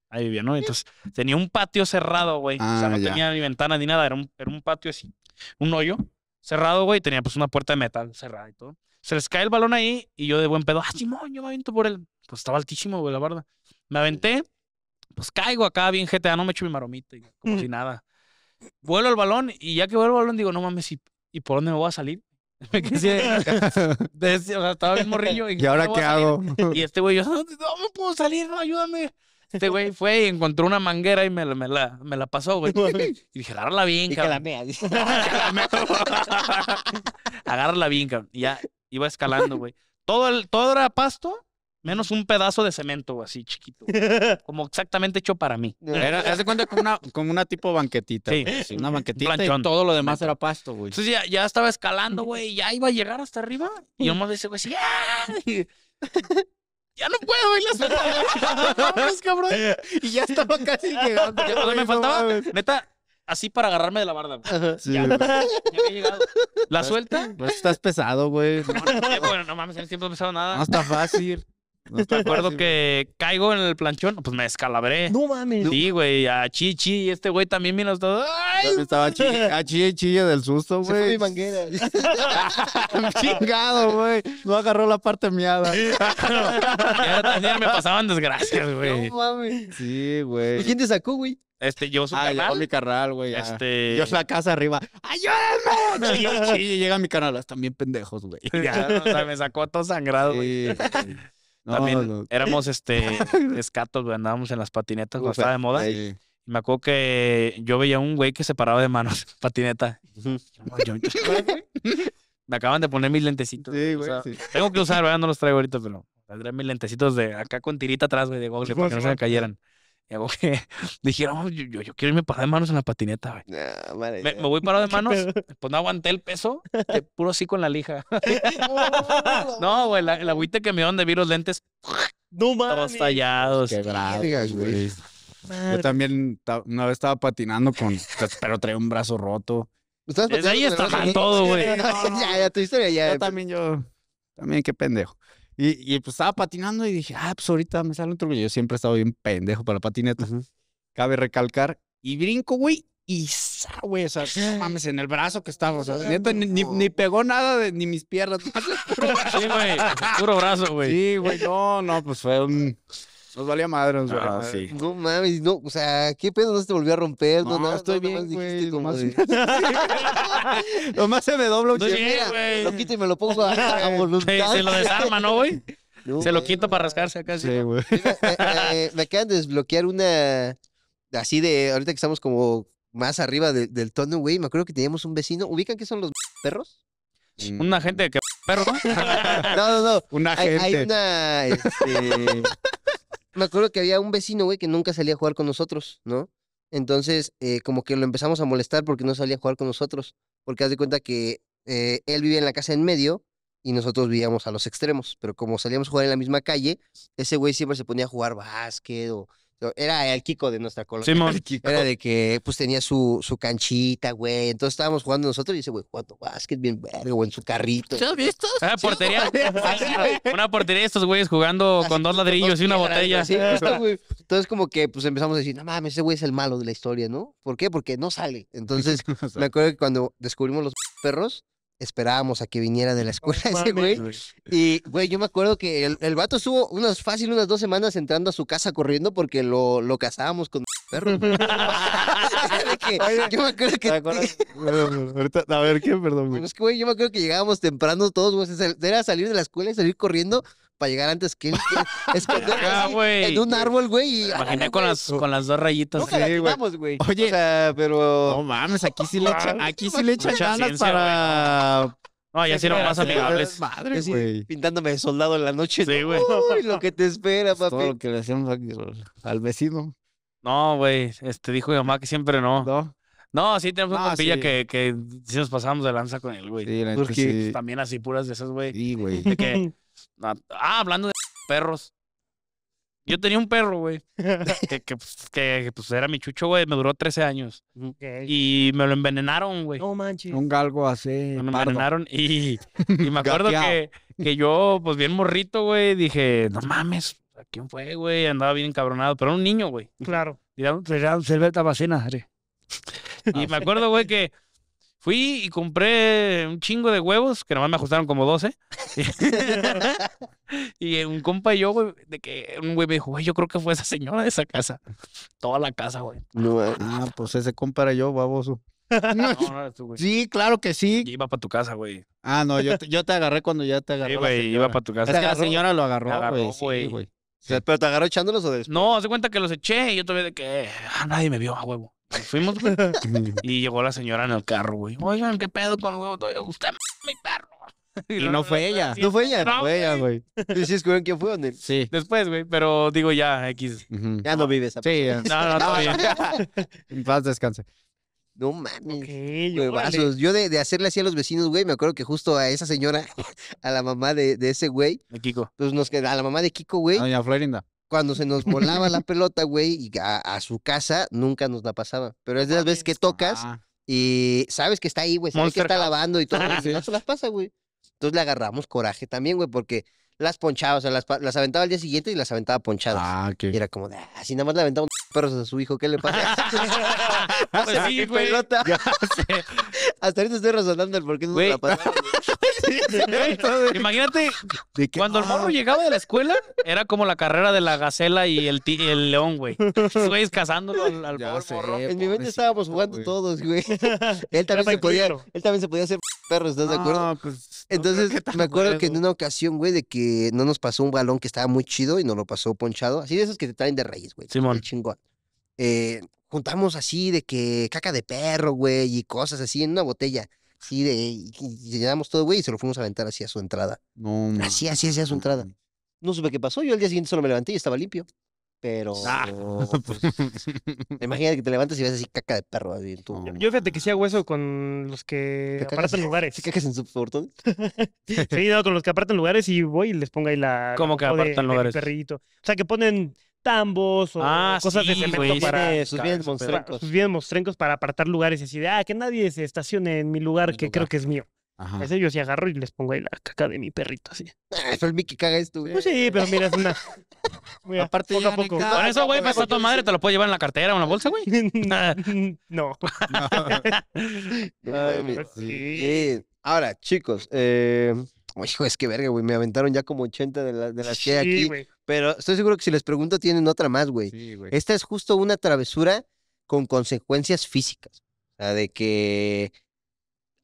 ahí vivía, ¿no? Entonces tenía un patio cerrado, güey. o sea, ah, no tenía ni ventana ni nada, era un, era un patio así, un hoyo cerrado, güey, tenía pues una puerta de metal cerrada y todo. Se les cae el balón ahí y yo de buen pedo, ah, Simón, yo me aviento por él. Pues estaba altísimo, güey, la verdad. Me aventé, pues caigo acá bien Ah, no me echo mi maromita, como si nada. Vuelo el balón y ya que vuelo el balón digo, no mames, si ¿y por dónde me voy a salir? Me quedé de, o sea, estaba bien morrillo. ¿Y, ahora qué hago? Y este güey, yo, no, me puedo salir, no, ayúdame. Este güey fue y encontró una manguera y me, la, me la pasó, güey. Y dije, agárrala bien, y cabrón. Que la mea. agárrala bien, cabrón. Y ya iba escalando, güey. Todo, todo era pasto Menos un pedazo de cemento así chiquito. Como exactamente hecho para mí. Era, haz de cuenta como una, con una tipo banquetita. Sí, sí una banquetita y todo lo demás era pasto, güey. Entonces ya, ya estaba escalando, güey, ya iba a llegar hasta arriba. Y yo más dice, güey, sí, ah", ya no puedo ir cabrón. Y ya estaba casi llegando. Ya, me faltaba, neta, así para agarrarme de la barda. ya, ya había llegado. ¿La pues, suelta? Pues estás pesado, güey. No, no, bueno, no mames, tiempo no pesado nada. No está fácil me te acuerdo que caigo en el planchón, pues me escalabré No mames. Sí, güey, a Chichi, este güey también vino todo. ¡Ay! Estaba a Chichi, a Chichi del susto, güey. Se fue mi manguera. Chingado, güey. No agarró la parte miada. Ya me pasaban desgracias, güey. No mames. Sí, güey. ¿Quién te sacó, güey? Este, yo su ah, canal. mi carral, güey. Este... Yo la casa arriba. ¡Ayúdenme! Sí, llega mi canal. Están bien pendejos, güey. Ya, o sea, me sacó todo sangrado, güey. También éramos este escatos, güey, andábamos en las patinetas estaba de moda. me acuerdo que yo veía un güey que se paraba de manos, patineta. me acaban de poner mis lentecitos. Sí, güey. Tengo que usar, ¿verdad? No los traigo ahorita, pero tendré mis lentecitos de acá con tirita atrás, güey, de para que no se me eh, cayeran. Y hago que dijeron, oh, yo, yo, quiero irme parado de manos en la patineta, güey. me, voy parado de manos, pues no aguanté el peso, puro sí con la lija. no, güey, el la, agüita que me dieron de vi lentes. No mames. Todos fallados güey. Yo también una vez estaba patinando con, pero traía un brazo roto. Desde ahí está todo, güey. ya, ya, tu historia ya. Yo también, yo. También, qué pendejo. Y, pues estaba patinando y dije, ah, pues ahorita me sale un truco. Yo siempre he estado bien pendejo para la patineta, Cabe recalcar. Y brinco, güey. Y, güey, o sea, mames, en el brazo que estaba. O sea, ni, pegó nada de ni mis piernas. sí, güey. Puro brazo, güey. Sí, güey. No, no, pues fue un. Nos valía madre, nos ah, No mames, no, o sea, ¿qué pedo no se te volvió a romper? No, no, estoy no, bien, nomás Dijiste nomás, se me doblo, un Lo quito y me lo pongo a, a voluntad. Se, lo desarma, ¿no, güey? se lo quito para rascarse acá. Sí, güey. Eh, eh, me quedan de desbloquear una... Así de... Ahorita que estamos como más arriba del tono, güey. Me acuerdo que teníamos un vecino. ¿Ubican qué son los perros? Mm. Una gente que perro, ¿no? No, no, no. Una hay, Hay una. Este, me acuerdo que había un vecino, güey, que nunca salía a jugar con nosotros, ¿no? Entonces, eh, como que lo empezamos a molestar porque no salía a jugar con nosotros. Porque haz de cuenta que eh, él vivía en la casa en medio y nosotros vivíamos a los extremos. Pero como salíamos a jugar en la misma calle, ese güey siempre se ponía a jugar básquet o era el Kiko de nuestra colonia. Era de que, pues, tenía su, su canchita, güey. Entonces estábamos jugando nosotros y ese güey jugando básquet bien verga, o en su carrito. ¿has visto? Una portería. Ah, una portería de estos güeyes jugando con dos ladrillos y una botella. Así, Entonces, como que, pues, empezamos a decir, no mames, ese güey es el malo de la historia, ¿no? ¿Por qué? Porque no sale. Entonces, me acuerdo que cuando descubrimos los perros, esperábamos a que viniera de la escuela ese güey. Y, güey, yo me acuerdo que el, vato estuvo unas fácil, unas dos semanas entrando a su casa corriendo porque lo, lo cazábamos con perro. yo me acuerdo que. Ahorita, a ver, ¿qué? Perdón, Es que, güey, yo me acuerdo que llegábamos temprano todos, güey. Era salir de la escuela y salir corriendo para llegar antes que él. Esconderse en un árbol, güey. Imaginé con las, con las dos rayitas. güey. Oye, o sea, pero. No mames, aquí sí le echan, aquí sí le echan ganas para. No, ya hicieron no más amigables. Madre, güey. Pintándome de soldado en la noche. Sí, güey. Uy, lo que te espera, papi. Todo lo que le hacíamos al vecino. No, güey. Este, dijo mi mamá que siempre no. No. No, sí, tenemos una compilla que, que sí nos pasamos de lanza con él, güey. Sí, Porque también así puras de esas, güey. Sí, güey. De que Ah, ah, hablando de perros. Yo tenía un perro, güey. que, pues, que, pues, era mi chucho, güey. Me duró 13 años. Y me lo envenenaron, güey. No manches. Un galgo así. Me envenenaron. Y, y, me acuerdo que, que yo, pues bien morrito, güey, dije, no mames, ¿a quién fue, güey? Andaba bien encabronado. Pero era un niño, güey. Claro. un cerveza vacina, Y me acuerdo, güey, que Fui y compré un chingo de huevos, que nomás me ajustaron como 12. y un compa y yo, güey, de que un güey me dijo, güey, yo creo que fue esa señora de esa casa. Toda la casa, güey. No, ah, pues ese compa era yo, baboso. No, no tú, güey. Sí, claro que sí. Y iba para tu casa, güey. Ah, no, yo te, yo te agarré cuando ya te agarré. Sí, güey, iba para tu casa. Es que la señora lo agarró, güey. güey. ¿Pero te agarró echándolos o después? No, hace cuenta que los eché y yo todavía de que ah, nadie me vio a huevo fuimos, güey. y llegó la señora en el carro, güey. Oigan, ¿qué pedo con el huevo? Usted mi perro. Y, no, fue ella. No fue ella, no fue ella, güey. ¿Y si quién fue no? Sí. Después, güey, pero digo ya, X. Ya no, vives. Sí, ya. No, no, todavía. en paz, descanse. No mames. yo, yo de, de, hacerle así a los vecinos, güey, me acuerdo que justo a esa señora, a la mamá de, de ese güey. De Kiko. Pues nos a la mamá de Kiko, güey. Doña ah, Florinda cuando se nos volaba la pelota, güey, y a, su casa nunca nos la pasaba. Pero es de las veces que tocas ah. y sabes que está ahí, güey, sabes que está lavando y todo, y no se las pasa, güey. Entonces le agarramos coraje también, güey, porque las ponchaba, o sea, las, aventaba al día siguiente y las aventaba ponchadas. Ah, ok. Y era como, de, ah, así nada más la aventaba un perros a su hijo, ¿qué le pasa? pues sí, güey. pelota. Hasta ahorita estoy razonando el por qué no la Imagínate, cuando el ah. morro llegaba de la escuela, era como la carrera de la gacela y el, el león, güey. Los güeyes cazándolo al, al morro. En mi mente estábamos jugando todos, güey. Él también se podía, él también se podía hacer perros, ¿estás de acuerdo? Pues, Entonces, me acuerdo que en una ocasión, güey, de que no nos pasó un balón que estaba muy chido y nos lo pasó ponchado. Así de esos que te traen de raíz güey. Simón. chingón. Eh, juntamos así de que caca de perro, güey, y cosas así en una botella. sí de. Y, llenamos todo, güey, y se lo fuimos a aventar así a su entrada. Así, así, así a su entrada. No supe qué pasó. Yo al día siguiente solo me levanté y estaba limpio. Pero. Ah. Pues, imagínate que te levantas y ves así caca de perro. Yo, fíjate que sí hago eso con los que apartan lugares. ¿Sí cacas en su portón? sí, no, con los que apartan lugares y voy y les pongo ahí la. ¿Cómo que apartan lugares? Perrito. O sea, que ponen tambos o ah, cosas de cemento wey. para sus bienes monstruos sus para apartar lugares y así de ah que nadie se estacione en mi lugar que creo que es mío Ajá. Ese yo sí agarro y les pongo ahí la caca de mi perrito, así. Ah, eso Eso el Mickey caga esto, güey. Pues sí, pero mira, es una. Aparte, poco a poco. Ah, eso, güey, pasa tu madre, te lo puedes llevar en la cartera o en la bolsa, güey. no. no. Pues, sí. Ahora, chicos, eh, Hijo, es que verga, güey. Me aventaron ya como 80 de, la, de las que hay aquí. Pero estoy seguro que si les pregunto, tienen otra más, güey. Sí, güey. Esta es justo una travesura con consecuencias físicas. O sea, de que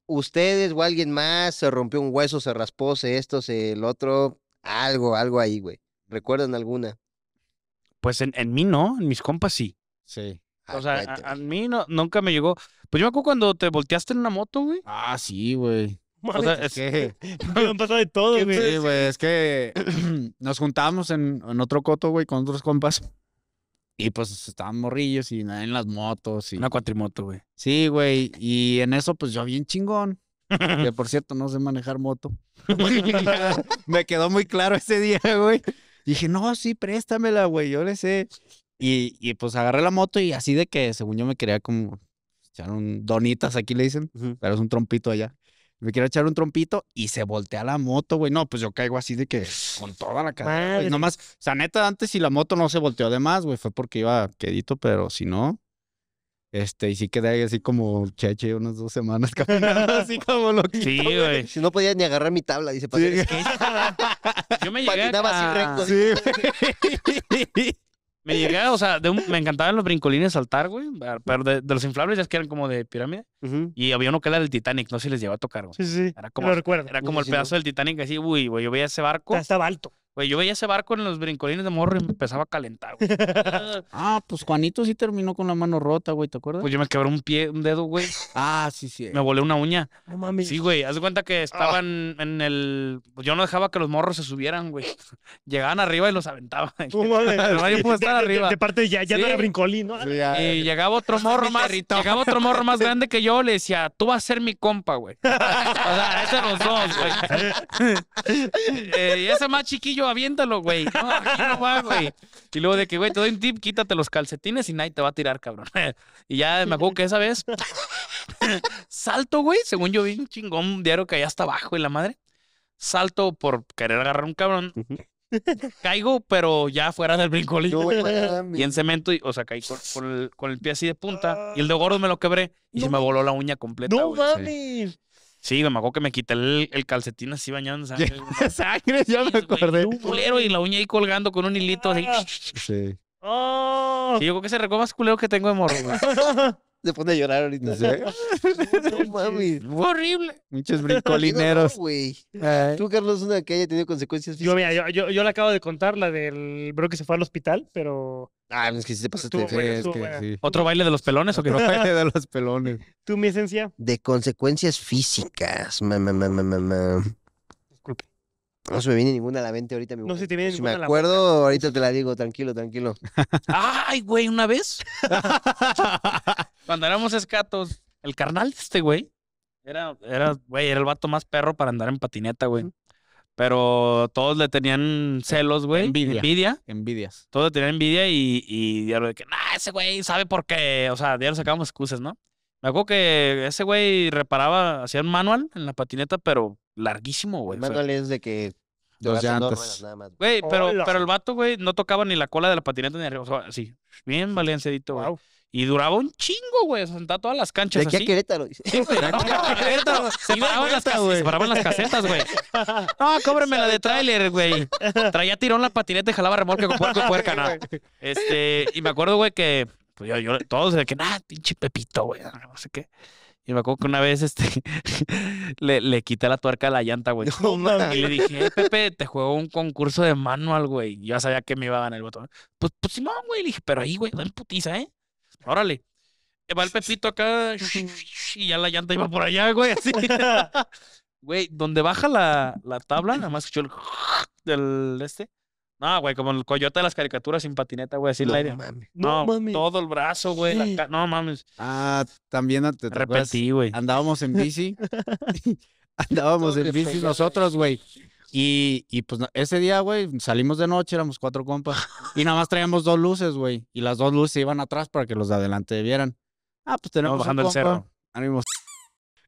ustedes o alguien más se rompió un hueso, se raspó, se esto, se el otro, algo, algo ahí, güey. ¿Recuerdan alguna? Pues en, en mí no, en mis compas sí. Sí. O ah, sea, a, mí no, nunca me llegó. Pues yo me acuerdo cuando te volteaste en una moto, güey. Ah, sí, güey. O es que de todo, güey. Sí, güey, es que nos juntábamos en, en otro coto, güey, con otros compas. Y pues estaban morrillos y nada, en las motos. Y... Una cuatrimoto, güey. Sí, güey. Y en eso, pues yo bien chingón. que por cierto, no sé manejar moto. Me quedó muy claro ese día, güey. Dije, no, sí, préstamela, güey, yo le sé. Y, pues agarré la moto y así de que, según yo me quería como echar un donitas, aquí le dicen, pero es un trompito allá me quiero echar un trompito y se voltea la moto, güey. No, pues yo caigo así de que con toda la cara. no más. o sea, neta, antes si la moto no se volteó de más, güey, fue porque iba quedito, pero si no, este, y sí quedé así como cheche unas dos semanas caminando así como lo Sí, güey. Si no podía ni agarrar mi tabla, dice. Yo me llegué así recto. me llegué, o sea, me encantaban los brincolines saltar, güey. Pero de, los inflables ya es que eran como de pirámide. Y había uno que era del Titanic, no se les llegó a tocar. Güey. Sí, sí, Era como, lo recuerdo. Era como el pedazo del Titanic, así, uy, güey, yo veía ese barco. Estaba alto. Güey, yo veía ese barco en los brincolines de morro y empezaba a calentar, güey. ah, pues Juanito sí terminó con la mano rota, güey, ¿te acuerdas? Pues yo me quebré un pie, un dedo, güey. ah, sí, sí. Me volé una uña. No mames. Sí, güey, haz de cuenta que ah. estaban en el... Pues yo no dejaba que los morros se subieran, güey. Llegaban arriba y los aventaban. Pues, de, parte ya, no era brincolín, ¿no? y llegaba otro morro más... llegaba otro morro más grande que yo le decía, tú vas a ser mi compa, güey. o sea, esos los dos, güey. Eh, y ese más chiquillo, aviéntalo, güey. No, aquí no va, güey. Y luego de que, güey, te doy un tip, quítate los calcetines y nadie te va a tirar, cabrón. y ya me acuerdo que esa vez salto, güey. Según yo vi un chingón diario que allá hasta abajo y la madre. Salto por querer agarrar un cabrón. Caigo, pero ya fuera del brincolín. y en cemento, y, o sea, caí con, el, pie así de punta. Y el de gordo me lo quebré y se me voló la uña completa. ¡No mames! Sí, me acuerdo que me quité el, el calcetín así bañado sangre. sangre, ya me acordé. Un y la uña ahí colgando con un hilito así. Sí. Oh. yo creo que se el más culero que tengo de morro, se pone a llorar ahorita. ¿Sí? no mames. Horrible. Muchos brincolineros. Tú, Carlos, una que haya tenido consecuencias físicas. Yo, mira, yo, yo, le acabo de contar la del bro que se fue al hospital, pero. Ah, es que si te pasaste. Tú, ¿Otro baile de los pelones o qué? Otro baile de los pelones. ¿Tú, mi esencia? De consecuencias físicas. No se me viene ninguna a la mente ahorita. Mi... No te viene si me acuerdo, ahorita te la digo, tranquilo, tranquilo. Ay, güey, una vez. Cuando éramos escatos, el carnal de este güey era, era, güey, era el vato más perro para andar en patineta, güey. Pero todos le tenían celos, güey. Envidia. Envidias. Todos le tenían envidia y, y de que, nah, ese güey sabe por qué. O sea, diario sacamos excusas, ¿no? Me acuerdo que ese güey reparaba, hacía un manual en la patineta, pero larguísimo, güey. El manual es de que dos llantas. Güey, pero, pero el vato, güey, no tocaba ni la cola de la patineta ni arriba. O sea, así, bien valenciadito, güey. Y duraba un chingo, güey. Sentaba todas las canchas. De aquí así. a Querétaro. Se paraban las, casetas, güey. No, cóbreme la de tráiler, güey. Traía tirón la patineta y jalaba remolque con puerco y puerca, nada. Este, y me acuerdo, güey, que pues yo, yo, todos de que, nada pinche Pepito, güey, ah, no sé qué. Y me acuerdo que una vez este, le, le quité la tuerca a la llanta, güey. y le dije, eh, Pepe, te juego un concurso de manual, güey. Yo ya sabía que me iba a ganar el botón. Pues, pues sí, no, güey. Le dije, pero ahí, güey, el putiza, ¿eh? Órale. Va el Pepito acá y ya la llanta iba por allá, güey, así. güey, donde baja la, la tabla, nada más escuchó el del este. No, güey, como el coyote de las caricaturas sin patineta, güey, así la el aire. Mami. No, todo el brazo, güey. no mames. Ah, también te, repetí, güey. Andábamos en bici. andábamos en bici nosotros, güey. Y, y, pues ese día, güey, salimos de noche, éramos cuatro compas. Y nada más traíamos dos luces, güey. Y las dos luces iban atrás para que los de adelante vieran. Ah, pues tenemos. bajando el cerro. Ánimos.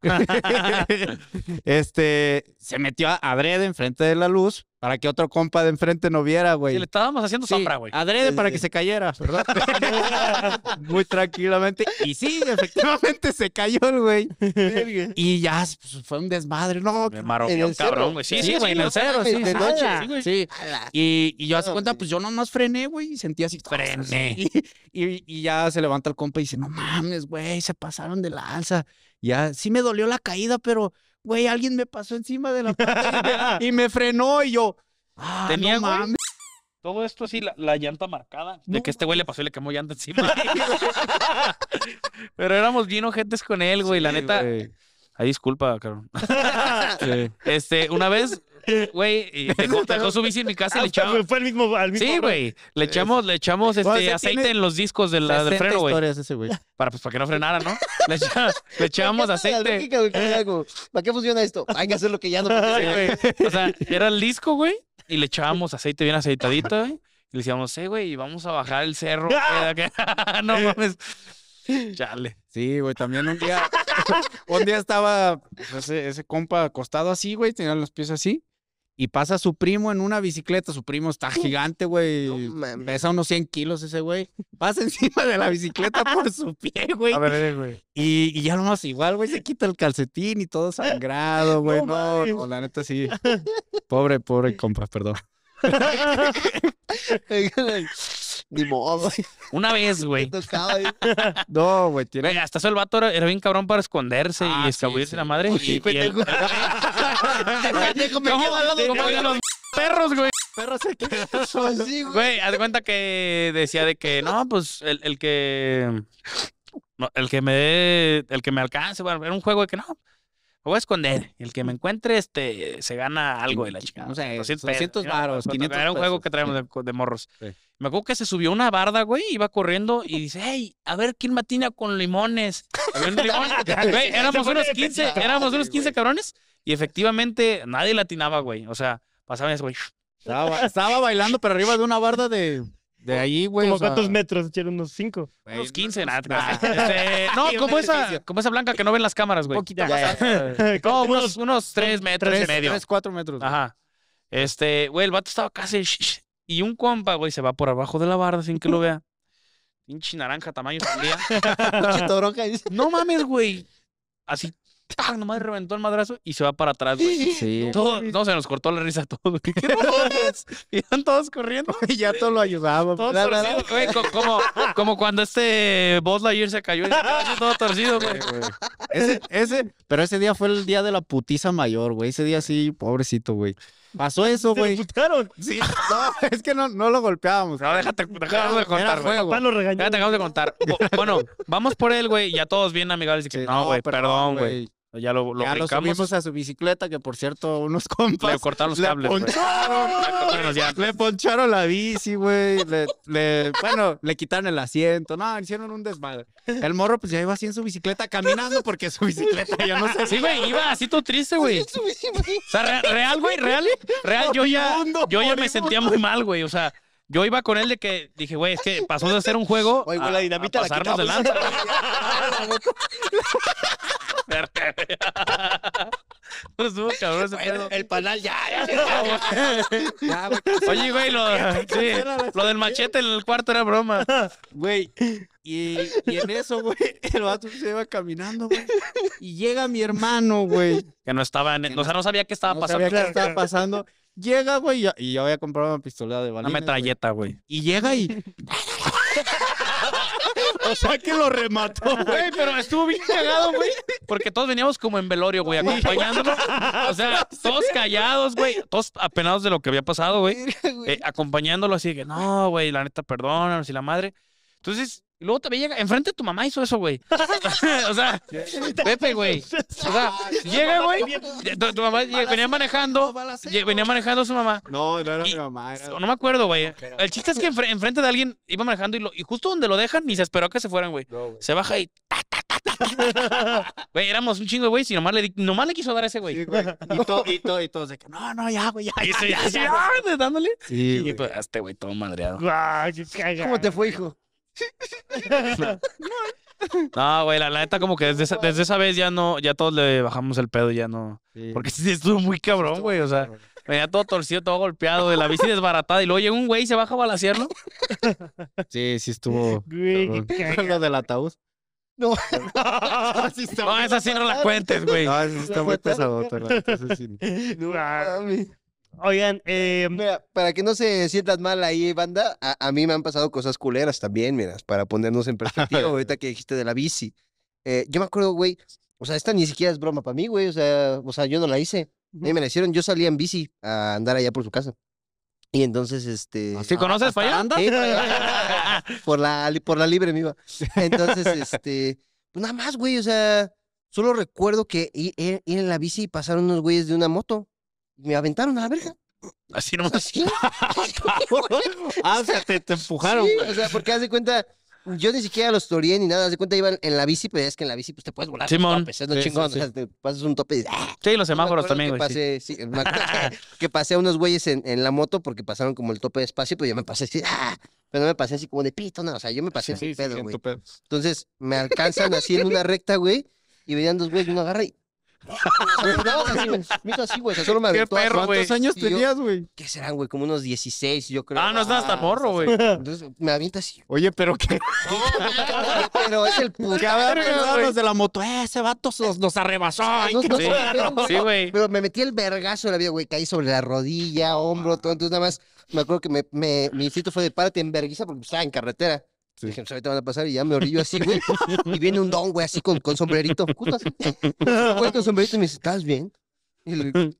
este, se metió a adrede enfrente de la luz para que otro compa de enfrente no viera, güey. Y le estábamos haciendo sombra, güey. Adrede para que se cayera, ¿verdad? Muy tranquilamente. Y sí, efectivamente se cayó el güey. y ya pues, fue un desmadre, ¿no? Me un cabrón, güey. Sí, sí, güey, en el cero, sí. De noche, sí, Y, y yo hace cuenta, pues yo nomás frené, güey, y sentí así, frené. y ya se levanta el compa y dice, no mames, güey, se pasaron de la alza ya sí me dolió la caída, pero, güey, alguien me pasó encima de la y, me frenó y yo, ah, tenía no Todo esto así, la, llanta marcada. de que este güey le pasó y le quemó llanta encima. pero éramos bien ojetes con él, güey, la neta. hay disculpa, cabrón. Este, una vez Güey, y dejó, su bici en mi casa y le echamos. Fue Sí, güey. Le echamos, le echamos este, aceite en los discos de la, del freno, güey. Para, pues, para que no frenara, ¿no? Le, echamos, le echamos aceite. ¿Para qué funciona esto? Hay que hacer lo que ya no O sea, era el disco, güey. Y le echábamos aceite bien aceitadito, güey. Y le decíamos, sí güey, vamos a bajar el cerro. no mames. Chale. Sí, güey, también un día, un día estaba pues, ese, compa acostado así, güey, tenía los pies así. Y pasa su primo en una bicicleta. Su primo está gigante, güey. Pesa unos 100 kilos ese güey. Pasa encima de la bicicleta por su pie, güey. A ver, güey. Y, ya ya nomás igual, güey, se quita el calcetín y todo sangrado, güey. No, la neta sí. Pobre, pobre compa, perdón. Ni modo, Una vez, güey. no, güey, tiene... Hasta eso el vato era, bien cabrón para esconderse y ah, escabullirse la madre perros, güey. Perros güey. Güey, haz de cuenta que decía de que, no, pues el, que. el que me dé, el que me alcance, bueno, era un juego de que no, me voy a esconder. El que me encuentre, este, se gana algo de la chica. No sé, 200 baros Era un juego que traíamos de, morros. Me acuerdo que se subió una barda, güey, iba corriendo y dice, hey, a ver quién matina con limones. Güey, éramos unos 15, éramos unos 15 cabrones. Y efectivamente, nadie latinaba, güey. O sea, pasaban eso, güey. Estaba, bailando, pero arriba de una barda de. De ahí, güey. ¿Cómo cuántos metros? ¿Echaron unos cinco? unos quince, nada. no, como esa, como esa blanca que no ven las cámaras, güey. Como unos, unos tres metros y medio. Tres, cuatro metros. Ajá. Este, güey, el vato estaba casi... Y un compa, güey, se va por abajo de la barda sin que lo vea. Pinche naranja, tamaño dice. no mames, güey. Así no nomás reventó el madrazo y se va para atrás, güey. Sí. no, se nos cortó la risa a todos, güey. Y Iban todos corriendo. Y ya todos lo ayudamos. Todos güey. Como, cuando este Buzz Lightyear se cayó y se todo torcido, güey. Ese, ese, pero ese día fue el día de la putiza mayor, güey. Ese día sí, pobrecito, güey. Pasó eso, güey. ¿Te putaron? Sí. No, es que no, no lo golpeábamos. No, déjate, déjame de contar, güey. Papá lo Déjate, de contar. Bueno, vamos por él, güey. Ya todos bien amigables. Y que, no, güey, perdón, güey. Ya lo, lo, ya subimos a su bicicleta, que por cierto, unos compas. Le cortaron los cables. Poncharon, le poncharon la bici, güey. Le, le, bueno, le quitaron el asiento. No, hicieron un desmadre. El morro, pues ya iba así en su bicicleta caminando porque su bicicleta ya no se. Sí, güey, iba así todo triste, güey. O sea, real, güey, real. Real, yo ya, yo ya me sentía muy mal, güey. O sea. Yo iba con él de que dije, güey, es que pasó de ser un juego. a, la dinamita pasarnos de lanza. El panal, ya, ya. ya, Oye, güey, lo, lo del machete en el cuarto era broma. Güey, y, y, en eso, güey, el vato se iba caminando, güey. Y llega mi hermano, güey. Que no estaba, en, o sea, no sabía qué estaba no Sabía qué estaba pasando. Llega, güey, y yo a comprar una pistola de balines. Una metralleta, güey. Y llega y. O sea que lo remató, güey. Pero estuvo bien cagado, güey. Porque todos veníamos como en velorio, güey, acompañándolo. O sea, todos callados, güey. Todos apenados de lo que había pasado, güey. Eh, acompañándolo así de que, no, güey, la neta, perdónanos y la madre. Entonces, y luego te llega, enfrente de tu mamá hizo eso, güey. o sea, Pepe, güey. O sea, llega, güey. Tu, mamá venía manejando. Venía manejando su mamá. No, no era mi mamá. No me acuerdo, güey. El chiste es que enfrente de alguien iba manejando y, justo donde lo dejan, ni se esperó a que se fueran, güey. se baja y. Güey, éramos un chingo, güey, si nomás le, nomás le quiso dar a ese, güey. y, todo, y, todo, y todo de que, no, no, ya, güey, ya. Y ya, ya, dándole. Sí, y pues, este güey todo madreado. ¿Cómo te fue, hijo? No, güey, la, neta como que desde esa, vez ya no, ya todos le bajamos el pedo, ya no. Porque sí estuvo muy cabrón, güey, o sea, venía todo torcido, todo golpeado, de la bici desbaratada y luego llegó un güey y se baja a sierra Sí, sí estuvo. Güey, Lo del ataúd. No, no, sí no esa sí no la cuentes, güey. No, eso está muy pesado, No, mí Oigan, eh... eh para que no se sientas mal ahí, banda, a, mí me han pasado cosas culeras también, miras, para ponernos en perspectiva ahorita que dijiste de la bici. Eh, yo me acuerdo, güey, o sea, esta ni siquiera es broma para mí, güey, o sea, o sea, yo no la hice. a mí me la hicieron, yo salía en bici a andar allá por su casa. Y entonces, este... ¿Sí ah, conoces ah, ah, por, la, por la libre me Entonces, este... Pues nada más, güey, o sea, solo recuerdo que e, ir, en la bici y pasaron unos güeyes de una moto me aventaron a la verga. Así nomás. ¿Así? ah, o sea, te, empujaron. Sí, o sea, porque haz de cuenta, yo ni siquiera los toreé ni nada. Haz de cuenta, iban en la bici, pero es que en la bici pues, te puedes volar. Simón. Topes, es lo chingón. O sea, te pasas un tope y. Sí, ah". Sí, los semáforos también, güey. Pasé, sí. me que, que pasé a unos güeyes en, la moto porque pasaron como el tope despacio, pero yo me pasé así. ¡ah! Pero no me pasé así como de pito, no. O sea, yo me pasé así pedo, güey. Entonces, me alcanzan así en una recta, güey, y venían dos güeyes, uno agarra y me, me hizo así, güey. solo me Qué perro, ¿Cuántos años tenías, güey? ¿Qué serán, güey? Como unos 16, yo creo. Ah, no, es nada hasta ah, morro, güey. Entonces me avienta así. Oye, pero qué. Pero es el puto. que a ver, los de la moto, eh, ese vato nos, nos arrebasó. Ay, No, no, Sí, güey. Pero me metí el vergazo la vida, güey. Caí sobre la rodilla, hombro, todo. Entonces, nada más, me acuerdo que me, me- mi instinto fue de párate en vergüenza porque estaba en carretera. Sí. Dije, pues, ahorita van a pasar y ya me orillo así, güey. y viene un don, güey, así con, con sombrerito, justo así. Con sombrerito y me dice, ¿estás bien? Y le Güey,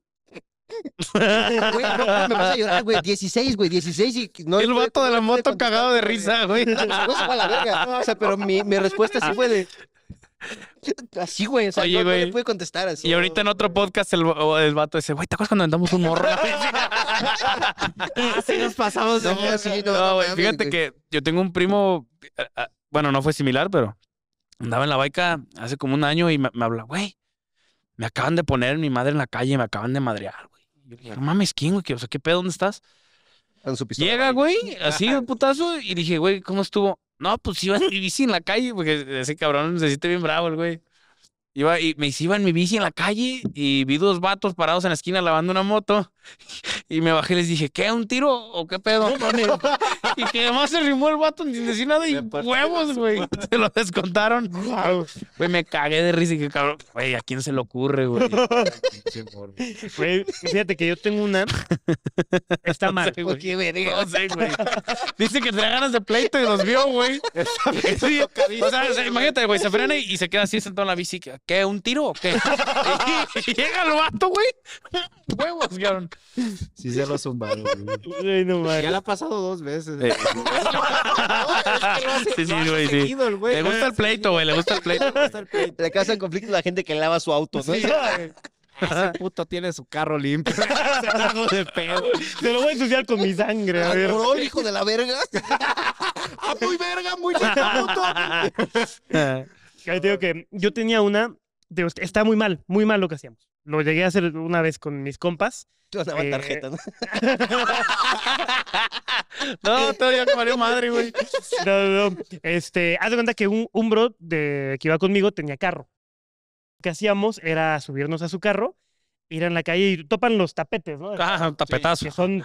no, me vas a llorar, güey. 16, güey, 16 y no. El vato de la moto cagado de risa, güey. No se fue a la verga. O sea, pero mi, mi respuesta sí fue de. Así, güey. O sea, güey. pude contestar así. Y ahorita en otro podcast el, el vato dice, güey, ¿te acuerdas cuando andamos un morro? Así ah, nos pasamos. No, fíjate que yo tengo un primo, eh, eh, bueno, no fue similar, pero andaba en la baica hace como un año y me, me habla, güey, me acaban de poner mi madre en la calle, me acaban de madrear, güey. Yo le dije, no mames, ¿quién, güey? O sea, ¿qué pedo? ¿Dónde estás? Ah, su pistola, Llega, güey, así un putazo, y dije, güey, ¿cómo estuvo? No, pues iba en mi bici en la calle, porque ese cabrón se siente bien bravo el güey. Iba, y me iba en mi bici en la calle y vi dos vatos parados en la esquina lavando una moto. Y me bajé y les dije, ¿qué? ¿Un tiro o qué pedo? y que además se rimó el vato sin decir nada y huevos, güey. Se lo descontaron. Güey, me cagué de risa y que cabrón, güey, ¿a quién se le ocurre, güey? fíjate que yo tengo una. Está mal. güey. Dice que tenía ganas de pleito y los vio, güey. o sea, imagínate, güey, se frena y se queda así sentado en la bici. ¿Qué? ¿Un tiro o qué? llega el vato, güey. Huevos, güey. Si se lo zumbaron, güey. No, ya le ha pasado dos veces. Eh, sí, güey, Le gusta el pleito, güey, le gusta el pleito. Le causa conflicto a la gente que lava su auto, ¿no? Ese puto tiene su carro limpio. Se de pedo. Se lo voy a ensuciar con mi sangre. ver. el hijo de la verga. Ah, muy verga, muy puto! Yo que yo tenía una... está muy mal, muy mal lo que hacíamos. Lo llegué a hacer una vez con mis compas Te eh. tarjetas. no, todavía me valió madre, güey. No, no, Este, haz de cuenta que un, un bro de, que iba conmigo tenía carro. Lo que hacíamos era subirnos a su carro, ir en la calle y topan los tapetes, ¿no? Ah, tapetazo. Que son,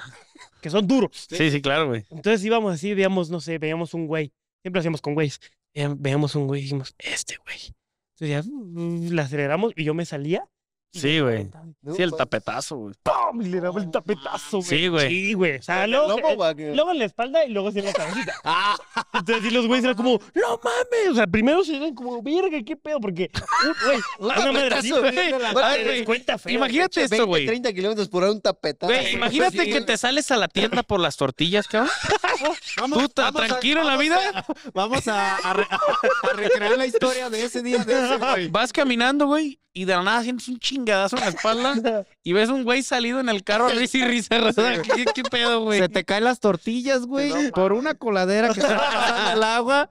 que son duros. Sí, sí, claro, güey. Entonces íbamos así, veíamos, no sé, veíamos un güey. Siempre lo hacíamos con güeyes. Veíamos un güey y dijimos, este güey. Entonces ya mm, la aceleramos y yo me salía Sí, güey. Sí, el tapetazo, güey. ¡Pum! Y le daba el tapetazo, güey. Sí, güey. Sí, güey. Eh, luego, en la espalda y luego en la cabecita. Ah. Entonces, los güeyes eran como, ¡no mames! O sea, primero se dieron como, ¡verga, qué pedo! Porque, uh, güey, una madre así, güey. Imagínate esto, güey. 30 kilómetros por un tapetazo. imagínate que te sales a la tienda por las tortillas, cabrón. vamos, ¿Tú tranquilo en la vida? vamos a, a, recrear la historia de ese día, de ese, güey. Vas caminando, güey, y de la nada sientes un chingadazo en la espalda y ves un güey salido en el carro risa y risa, risa. ¿Qué, ¿Qué, pedo, güey? Se te caen las tortillas, güey, por una coladera que está pasando al agua.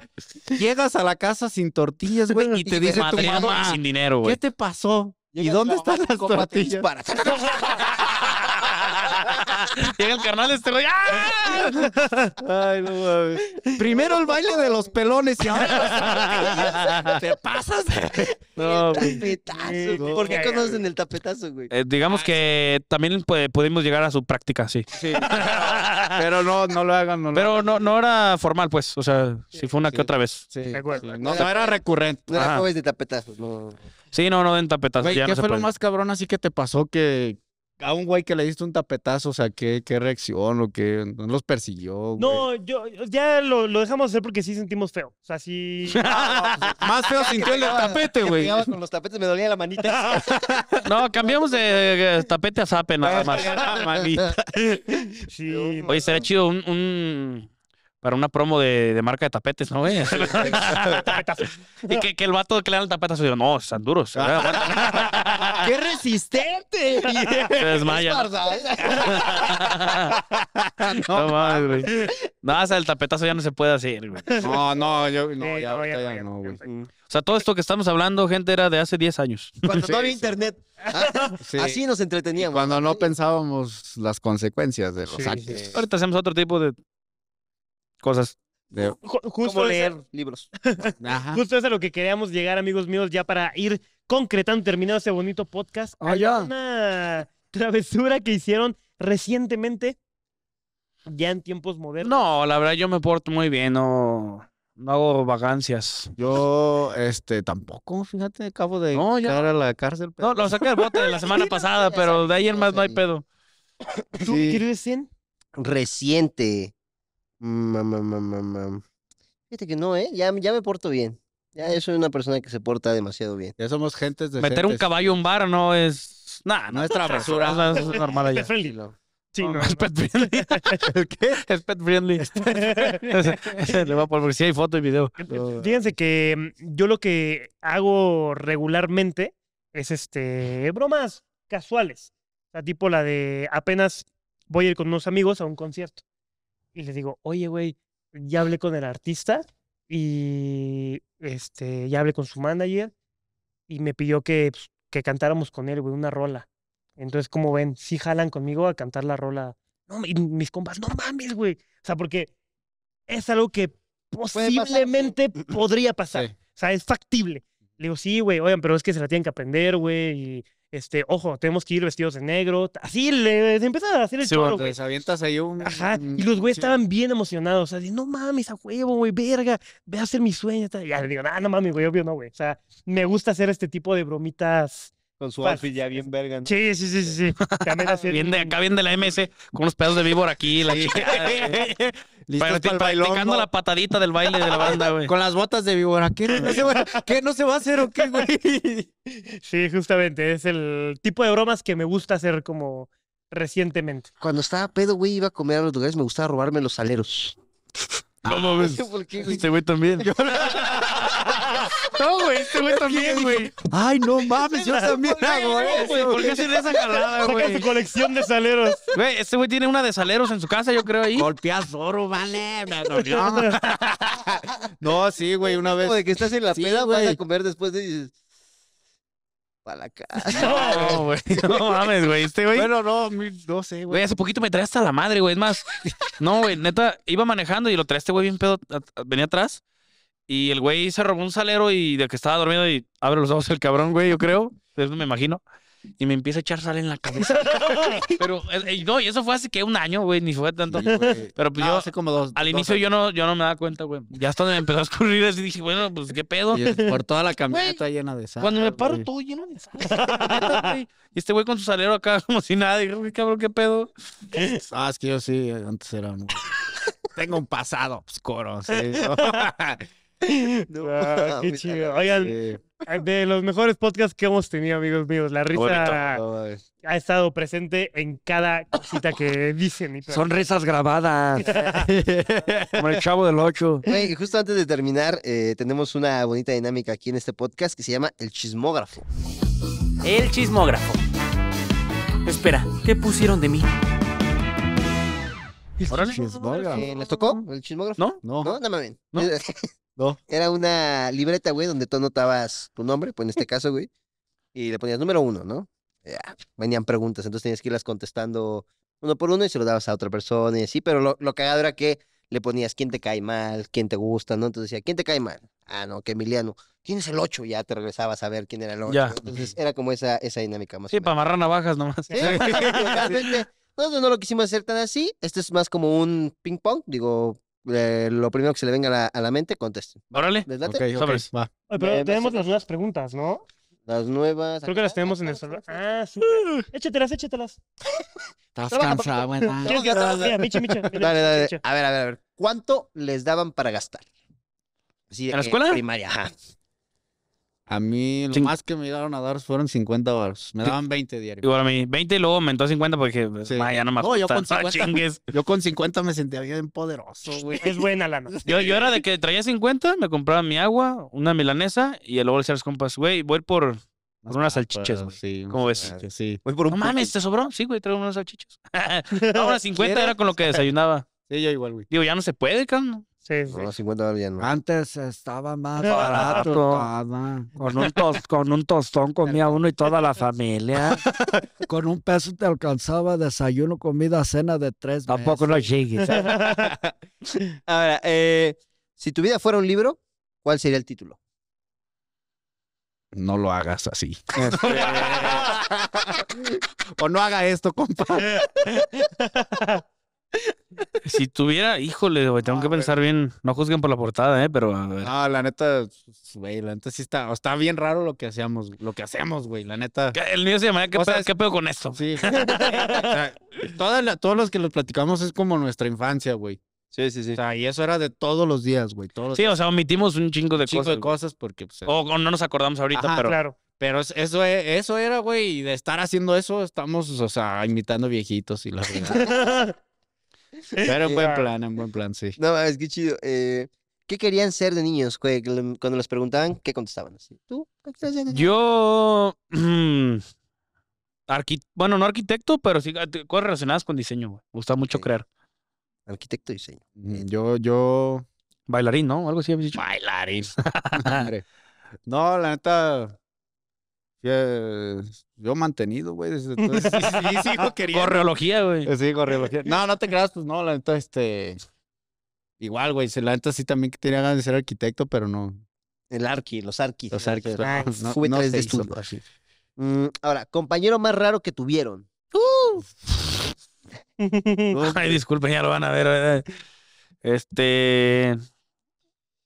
Llegas a la casa sin tortillas, güey, y te dice tu mamá sin dinero, güey. ¿Qué te pasó? ¿Y dónde están las tortillas? Llega el carnal este güey. ¡Ah! Ay, no mames. Primero el baile de los pelones y ahora te pasas. No, tapetazo. ¿Por qué conocen el tapetazo, güey? Eh, digamos ah, que también pudimos llegar a su práctica, sí. Sí. Pero no, no lo hagan. No lo Pero no, no era formal, pues. O sea, si fue una que otra vez. Sí, No, era recurrente. No era jueves de tapetazos, Sí, no, no den tapetazos. ¿qué fue lo más cabrón así que te pasó que, a un güey que le diste un tapetazo, o sea, ¿qué, qué reacción o qué? nos los persiguió? No, yo ya lo, lo, dejamos hacer porque sí sentimos feo. O sea, sí. Más feo sintió el tapete, güey. Con los tapetes me dolía la manita. no, cambiamos de, tapete a zape nada más. Manita. Sí. Oye, será chido un para una promo de, de marca de tapetes, ¿no, güey? y que, el vato que le dan el tapetazo, digo, no, están duros. ¡Qué resistente! Se desmaya. no, madre. güey. No, o sea, el tapetazo ya no se puede hacer, güey. No, no, yo no, ya, no, no, güey. O sea, todo esto que estamos hablando, gente, era de hace 10 años. Cuando todavía no había internet. Así nos entreteníamos. cuando no pensábamos las consecuencias de los actos. Ahorita hacemos otro tipo de cosas. De, justo leer libros. Justo eso es a lo que queríamos llegar, amigos míos, ya para ir concretando, terminado ese bonito podcast. Hay ah, una travesura que hicieron recientemente, ya en tiempos modernos. No, la verdad yo me porto muy bien, no, no hago vacancias. Yo, este, tampoco, fíjate, acabo de llegar a la cárcel. No, lo saqué del bote de la semana pasada, pero de ayer más no hay pedo. ¿Tú quieres Reciente. Mamá, mm, mm, mm, que no, ¿eh? Ya, ya me porto bien. Ya yo soy una persona que se porta demasiado bien. Ya somos gentes de. Meter un caballo en un bar no es. Nada, no es travesura. es normal allá. pet friendly. qué? Es pet friendly. Le va a poner si hay foto y video. Fíjense que yo lo que hago regularmente es este bromas casuales. O sea, tipo la de apenas voy a ir con unos amigos a un concierto y le digo, oye, güey, ya hablé con el artista y este, ya hablé con su manager y me pidió que, pues, que cantáramos con él, güey, una rola. Entonces, como ven, sí jalan conmigo a cantar la rola. No, mis compas, no mames, güey. O sea, porque es algo que posiblemente podría pasar. O sea, es factible. Le digo, sí, güey, oigan, pero es que se la tienen que aprender, güey. Y este, ojo, tenemos que ir vestidos de negro. Así le, empieza a hacer el sí, choro, avientas ahí un... Ajá, y los güeyes estaban bien emocionados. O sea, no mames, a huevo, güey, verga, ve a hacer mi sueño. Y ya le digo, ah, no mames, güey, obvio no, güey. O sea, me gusta hacer este tipo de bromitas con su outfit ya bien verga. Sí, sí, sí, sí. de, acá viene de la MS, con unos pedazos de víbor aquí, la Listo practicando la patadita del baile de la banda, güey. Con las botas de víbora. ¿Qué no, se va, qué no se va a hacer o qué, güey? Sí, justamente. Es el tipo de bromas que me gusta hacer como recientemente. Cuando estaba pedo, güey, iba a comer a los lugares, me gustaba robarme los aleros. ¿Cómo ves? Ah, güey? Este güey también. No, güey, este güey también, güey. Ay, no mames, yo también hago ah, ¿Por qué hacen esa jalada, güey? Saca su colección de saleros. Güey, este güey tiene una de saleros en su casa, yo creo, ahí. Golpeas oro, vale. Me No, sí, güey, una vez. de que estás en la peda, vas a comer después de para la casa. No, güey. No mames, güey. Este, güey. Bueno, no, no sé, güey. Güey, hace poquito me trae hasta la madre, güey. Es más, no, güey, neta, iba manejando y lo trae este güey bien pedo. venía atrás. Y el güey se robó un salero y de que estaba dormido y abre los ojos el cabrón, güey, yo creo. no me imagino y me empieza a echar sal en la cabeza. Pero, eh, eh, no, y eso fue hace que un año, güey, ni fue tanto. pero pues yo, hace como dos. Al inicio yo no, yo no me daba cuenta, güey. Ya hasta donde me empezó a escurrir así, dije, bueno, pues qué pedo. Y por toda la camioneta llena de sal. Cuando me paro todo lleno de sal. y este güey con su salero acá como si nada. Dije, güey, cabrón, qué pedo. Ah, es que yo sí, antes era muy... Tengo un pasado oscuro, sí. no, ah, qué chido. Oigan, sí de los mejores podcasts que hemos tenido, amigos míos. La risa ha estado presente en cada cosita que dicen. Son risas grabadas. Como el chavo del 8. y justo antes de terminar, eh, tenemos una bonita dinámica aquí en este podcast que se llama El Chismógrafo. El Chismógrafo. Espera, ¿qué pusieron de mí? ¿El chismógrafo? ¿Les tocó el chismógrafo? No, no. No, no No. Era una libreta, güey, donde tú anotabas tu nombre, pues en este caso, güey, y le ponías número uno, ¿no? venían preguntas, entonces tenías que irlas contestando uno por uno y se lo dabas a otra persona y así, pero lo, cagado era que le ponías quién te cae mal, quién te gusta, ¿no? Entonces decía, ¿quién te cae mal? Ah, no, que Emiliano. ¿Quién es el ocho Ya te regresabas a ver quién era el 8. Entonces era como esa, esa dinámica más. Sí, para amarrar navajas nomás. no lo quisimos hacer tan así. Este es más como un ping-pong. Digo, eh, lo primero que se le venga a la, mente, contesten. Órale. va. pero eh, tenemos las nuevas preguntas, ¿no? Las nuevas. Creo que las tenemos en el celular. Ah, súper. Échatelas, échatelas. Estás cansado, güey. dale, dale. A ver, a ver, a ver. ¿Cuánto les daban para gastar? ¿A la escuela? Primaria, ajá. A mí lo más que me dieron a dar fueron 50 dólares. Me daban 20 diarios. Igual a mí, 20 y luego aumentó a 50 porque ya no me yo con, 50, yo con 50 me sentía bien poderoso, güey. Es buena la yo, yo era de que traía 50, me compraba mi agua, una milanesa y luego le decía a los compas, güey, voy por por unas salchichas, ¿Cómo ves? Sí. Voy por un no mames, ¿te sobró? Sí, güey, traigo unas salchichas. no, unas 50 era con lo que desayunaba. Sí, yo igual, güey. Digo, ya no se puede, cabrón. Antes estaba más barato. Con, un con un tostón comía uno y toda la familia. con un peso te alcanzaba desayuno, comida, cena de tres Tampoco no llegues. Ahora, eh, si tu vida fuera un libro, ¿cuál sería el título? No lo hagas así. Este o no haga esto, compa si tuviera, híjole, güey, tengo ah, que pensar bien. No juzguen por la portada, ¿eh? Pero a Ah, la neta, güey, la neta sí está. Está bien raro lo que hacíamos, lo que hacemos, güey, la neta. El niño se llama, ¿qué, pedo, ¿qué con esto? Sí. o sea, todos los que los platicamos es como nuestra infancia, güey. Sí, sí, sí. O sea, y eso era de todos los días, güey. Todos sí, o sea, omitimos un chingo de un chingo cosas. de cosas porque. Pues, o, no nos acordamos ahorita, pero. Claro. Pero eso, e, eso era, güey, y de estar haciendo eso, estamos, o sea, imitando viejitos y la verdad. Pero en buen plan, en buen plan, sí. No, es que chido. Eh, ¿Qué querían ser de niños? Cuando les preguntaban, ¿qué contestaban? ¿Tú? ¿Qué Yo... Mm, bueno, no arquitecto, pero sí ah, cosas relacionadas con diseño, güey. Me gusta mucho crear. Arquitecto y diseño. Mm, yo, yo, Bailarín, ¿no? Algo así habéis dicho. Bailarín. No, la neta, yo mantenido, güey. sí, sí, hijo Correología, güey. Eh, sí, correología. No, no te creas, pues no, la neta, este. Igual, güey, la neta sí también que tenía ganas de ser arquitecto, pero no. El arqui, los arquis. Los arquis. no, de estudio. Mm, ahora, compañero más raro que tuvieron. Uh. Ay, disculpen, ya lo van a ver. Este.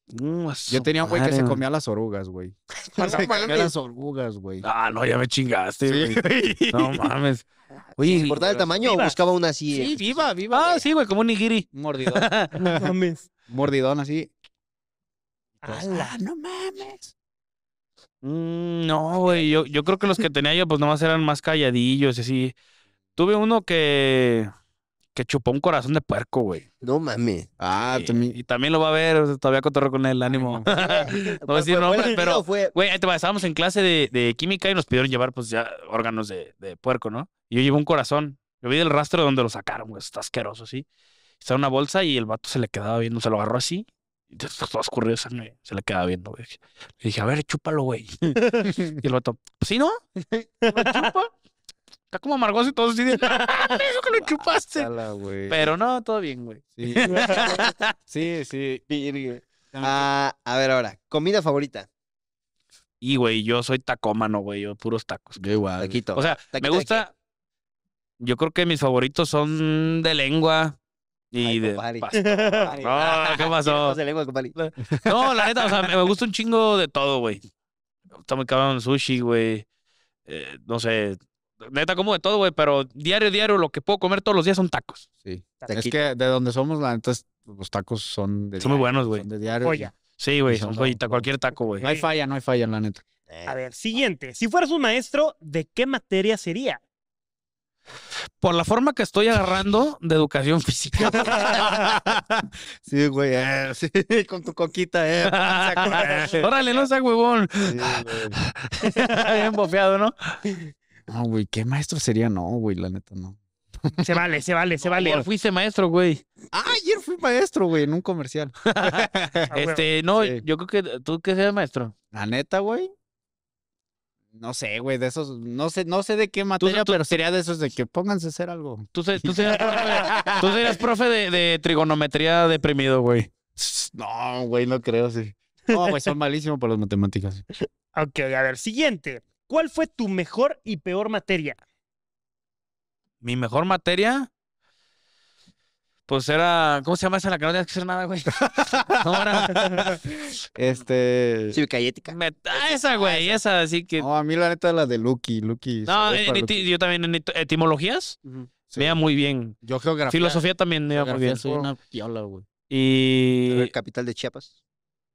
Yo tenía un güey que se comía las orugas, güey. se comía las orugas, güey. Ah, no, ya me chingaste, güey. No mames. Oye, ¿importaba el tamaño buscaba una así? Sí, eh? viva, viva. Ah, sí, güey, como un nigiri. Mordidón. No mames. Mordidón así. ¡Hala, ah, no mames! Mm, no, güey, yo, yo creo que los que tenía yo, pues nomás eran más calladillos y así. Tuve uno que que chupó un corazón de puerco, güey. No mames. Ah, también. Y también lo va a ver, todavía cotorro con el ánimo. no voy a decir no, pero. Güey, estábamos en clase de, química y nos pidieron llevar, pues ya, órganos de, puerco, ¿no? Y yo llevo un corazón. Yo vi el rastro de donde lo sacaron, güey. Está asqueroso, sí. Está en una bolsa y el vato se le quedaba viendo, se lo agarró así. Y pues, todo escurrido Se le quedaba viendo, güey. Le dije, a ver, chúpalo, güey. y el vato, pues, ¿sí no? ¿Lo chupa? Está como amargoso y todo así de. Ah, Eso que lo chupaste. Pero no, todo bien, güey. Sí, sí. Ah, ah, a ver, ahora, comida favorita. Y, güey, yo soy tacómano, güey. Yo puros tacos. igual. Taquito. O sea, me gusta. Yo creo que mis favoritos son de lengua. Y de. ¿qué pasó? De lengua, no, la neta, o sea, me gusta un chingo de todo, güey. gusta muy cabrón sushi, güey. Eh, no sé, neta como de todo, güey, pero diario, diario, lo que puedo comer todos los días son tacos. Sí. Es que de donde somos, la neta, los tacos son de Son muy buenos, güey. de diario. Sí, güey, son cualquier taco, güey. No hay falla, no hay falla, la neta. A ver, siguiente. Si fueras un maestro, ¿de qué materia sería? Por la forma que estoy agarrando de educación física. sí, güey, eh, con tu coquita, eh. Órale, no sea huevón. Sí, Bien bofeado, ¿no? No, güey, ¿qué maestro sería? No, güey, la neta, no. Se vale, se vale, se vale. Ayer fuiste maestro, güey. Ah, ayer fui maestro, güey, en un comercial. este, no, yo creo que tú que seas maestro. La neta, güey. No sé, güey, de esos, no sé, no sé de qué materia, pero sería de esos de que pónganse a hacer algo. Tú, tú serías profe, de, de trigonometría deprimido, güey. No, güey, no creo, sí. No, güey, son malísimos para las matemáticas. Ok, a ver, siguiente. ¿Cuál fue tu mejor y peor materia? Mi mejor materia, pues era. ¿Cómo se llama esa la que no tienes que hacer nada, güey? Este. Me... Ah, esa, güey, ah, esa. así que. No, a mí la neta es la de Lucky, Lucky. No, eh, yo también en etimologías. Uh muy bien. Yo geografía. Filosofía también iba muy bien. Soy una piola, güey. Y. capital de Chiapas.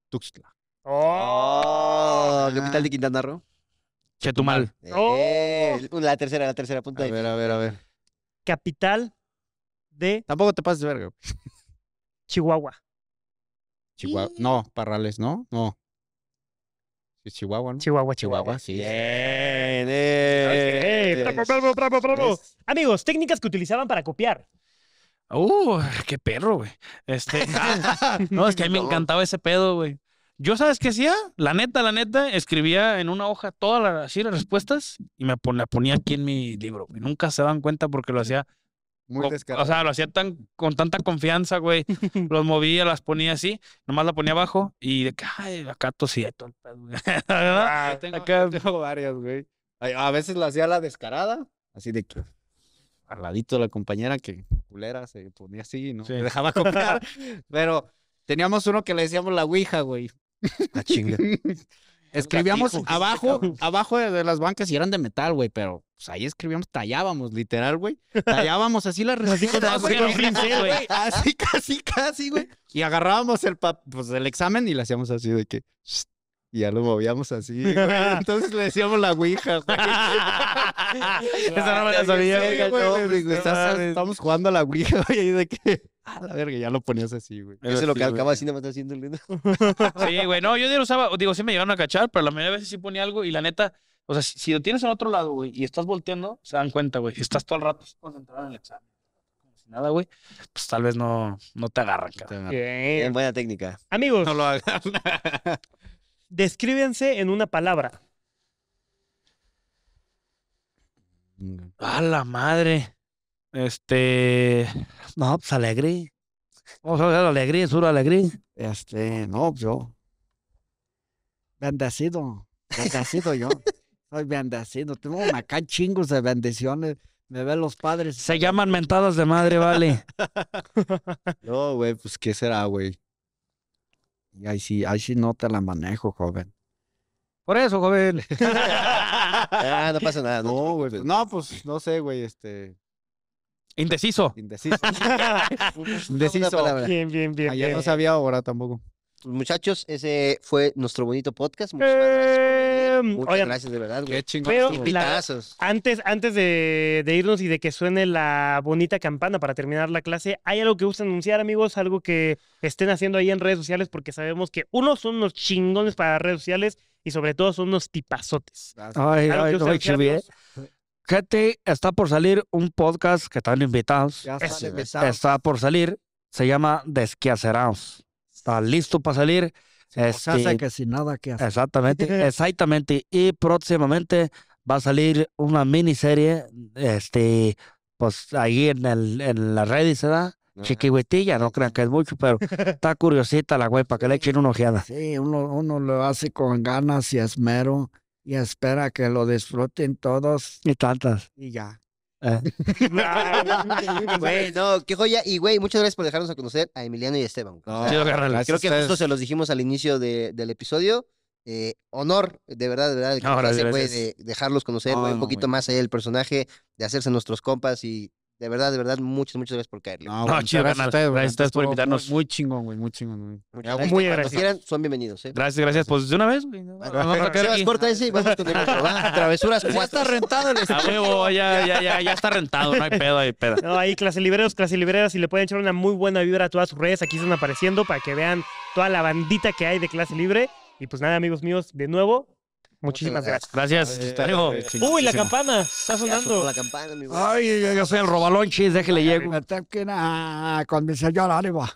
Tuxtla. Oh, capital de ah. Quintana Roo. Chetumal. Eh, eh la tercera, la tercera punta. A ver, a ver, a ver. Capital de Tampoco te pases verga. Chihuahua. Chihuahua. No, Parrales, ¿no? No. Chihuahua, ¿no? Chihuahua, Chihuahua. sí. Bien, eh. Eh. Amigos, técnicas que utilizaban para copiar. Uh, qué perro, güey. Este, no, es que a mí me encantaba ese pedo, güey. Yo, ¿sabes qué hacía? La neta, la neta, escribía en una hoja todas las, respuestas y me la ponía aquí en mi libro. nunca se dan cuenta porque lo hacía. Muy O sea, lo hacía tan, con tanta confianza, güey. Los movía, las ponía así, nomás la ponía abajo y de que, ay, acá tosía todo el ah, tengo, acá... tengo varias, güey. A veces la hacía la descarada, así de que al ladito la compañera que culera se ponía así, ¿no? Se dejaba copiar. Pero teníamos uno que le decíamos la Ouija, güey. La ah, chinga. Escribíamos abajo, abajo de, las bancas y eran de metal, güey, pero pues, ahí escribíamos, tallábamos, literal, güey. Tallábamos así las recetas, güey. Así, casi, casi, güey. Y agarrábamos el, pues, el examen y lo hacíamos así de que... y ya lo movíamos así, Entonces le decíamos la ouija, Esa no me la sabía, güey. Pues, estamos jugando a la ouija, y de que... Ah, la verga, ya lo ponías así, güey. Eso es lo que acaba así, me está haciendo el Sí, güey, no, yo usaba, digo, sí me llegaron a cachar, pero la mayoría de veces sí ponía algo y la neta, o sea, si, lo tienes en otro lado, güey, y estás volteando, se dan cuenta, güey, estás todo el rato concentrado en el examen. Si nada, güey, pues tal vez no, no te agarran, cara. buena técnica. Amigos. No lo hagan. descríbense en una palabra. A la madre. Este. No, pues alegrí. Vamos a ver alegría, sur alegría. Este, no, yo. Bendecido. Bendecido yo. Soy bendecido. Tengo acá chingos de bendiciones. Me ven los padres. Se llaman mentadas de madre, vale. no, güey, pues qué será, güey. Y ahí sí, ahí sí no te la manejo, joven. Por eso, joven. ah, no pasa nada. No, güey. No, pues no sé, güey, este. Indeciso. Indeciso. Indeciso. Bien, bien, bien. Ayer no eh, sabía, ahora tampoco. Pues, muchachos, ese fue nuestro bonito podcast. Muchas eh, gracias. Mm, Muchas gracias, de verdad. Qué antes antes de, irnos y de que suene la bonita campana para terminar la clase, hay algo que gusta anunciar, amigos, algo que estén haciendo ahí en redes sociales, porque sabemos que uno son unos chingones para redes sociales y sobre todo son unos tipazotes. Ay, ay, no ¿eh? me Gente, está por salir un podcast que están invitados. Está por salir. Se llama Desquiacerados. Está listo para salir. Este, que sin nada que hacer. Exactamente, exactamente. Y próximamente va a salir una miniserie, este, pues ahí en, el, en la red, da, Chiquihuitilla, no crean que es mucho, pero está curiosita la güey para que le echen una ojeada. Sí, uno, uno lo hace con ganas y esmero y espera que lo disfruten todos. Y tantas. Y ya. Eh. no, qué joya. Y güey, muchas gracias por dejarnos a conocer a Emiliano y Esteban. creo que esto se los dijimos al inicio de, del episodio. Eh, honor, de verdad, de verdad, que se puede de dejarlos conocer un poquito más ahí del personaje, de hacerse nuestros compas y de verdad, de verdad, muchas, muchas gracias por caerle. No, chido, gracias, gracias, por invitarnos. Muy, chingón, güey, muy chingón, güey. muy gracias. quieran, son bienvenidos, ¿eh? Gracias, gracias. Pues de una vez, güey. No, ese y vamos a tener Travesuras Ya está rentado el estudio. ya, ya, ya, ya está rentado. No hay pedo, hay pedo. No, ahí clase libreros, clase libreras y le pueden echar una muy buena vibra a todas sus redes. Aquí están apareciendo para que vean toda la bandita que hay de clase libre. Y pues nada, amigos míos, de nuevo, Muchísimas gracias. Gracias. Eh, Uy, la campana. Está sonando. Ay, yo soy el robalonchis. Déjele llego. Ataquen a... Ah, con mi señora. Ánimo.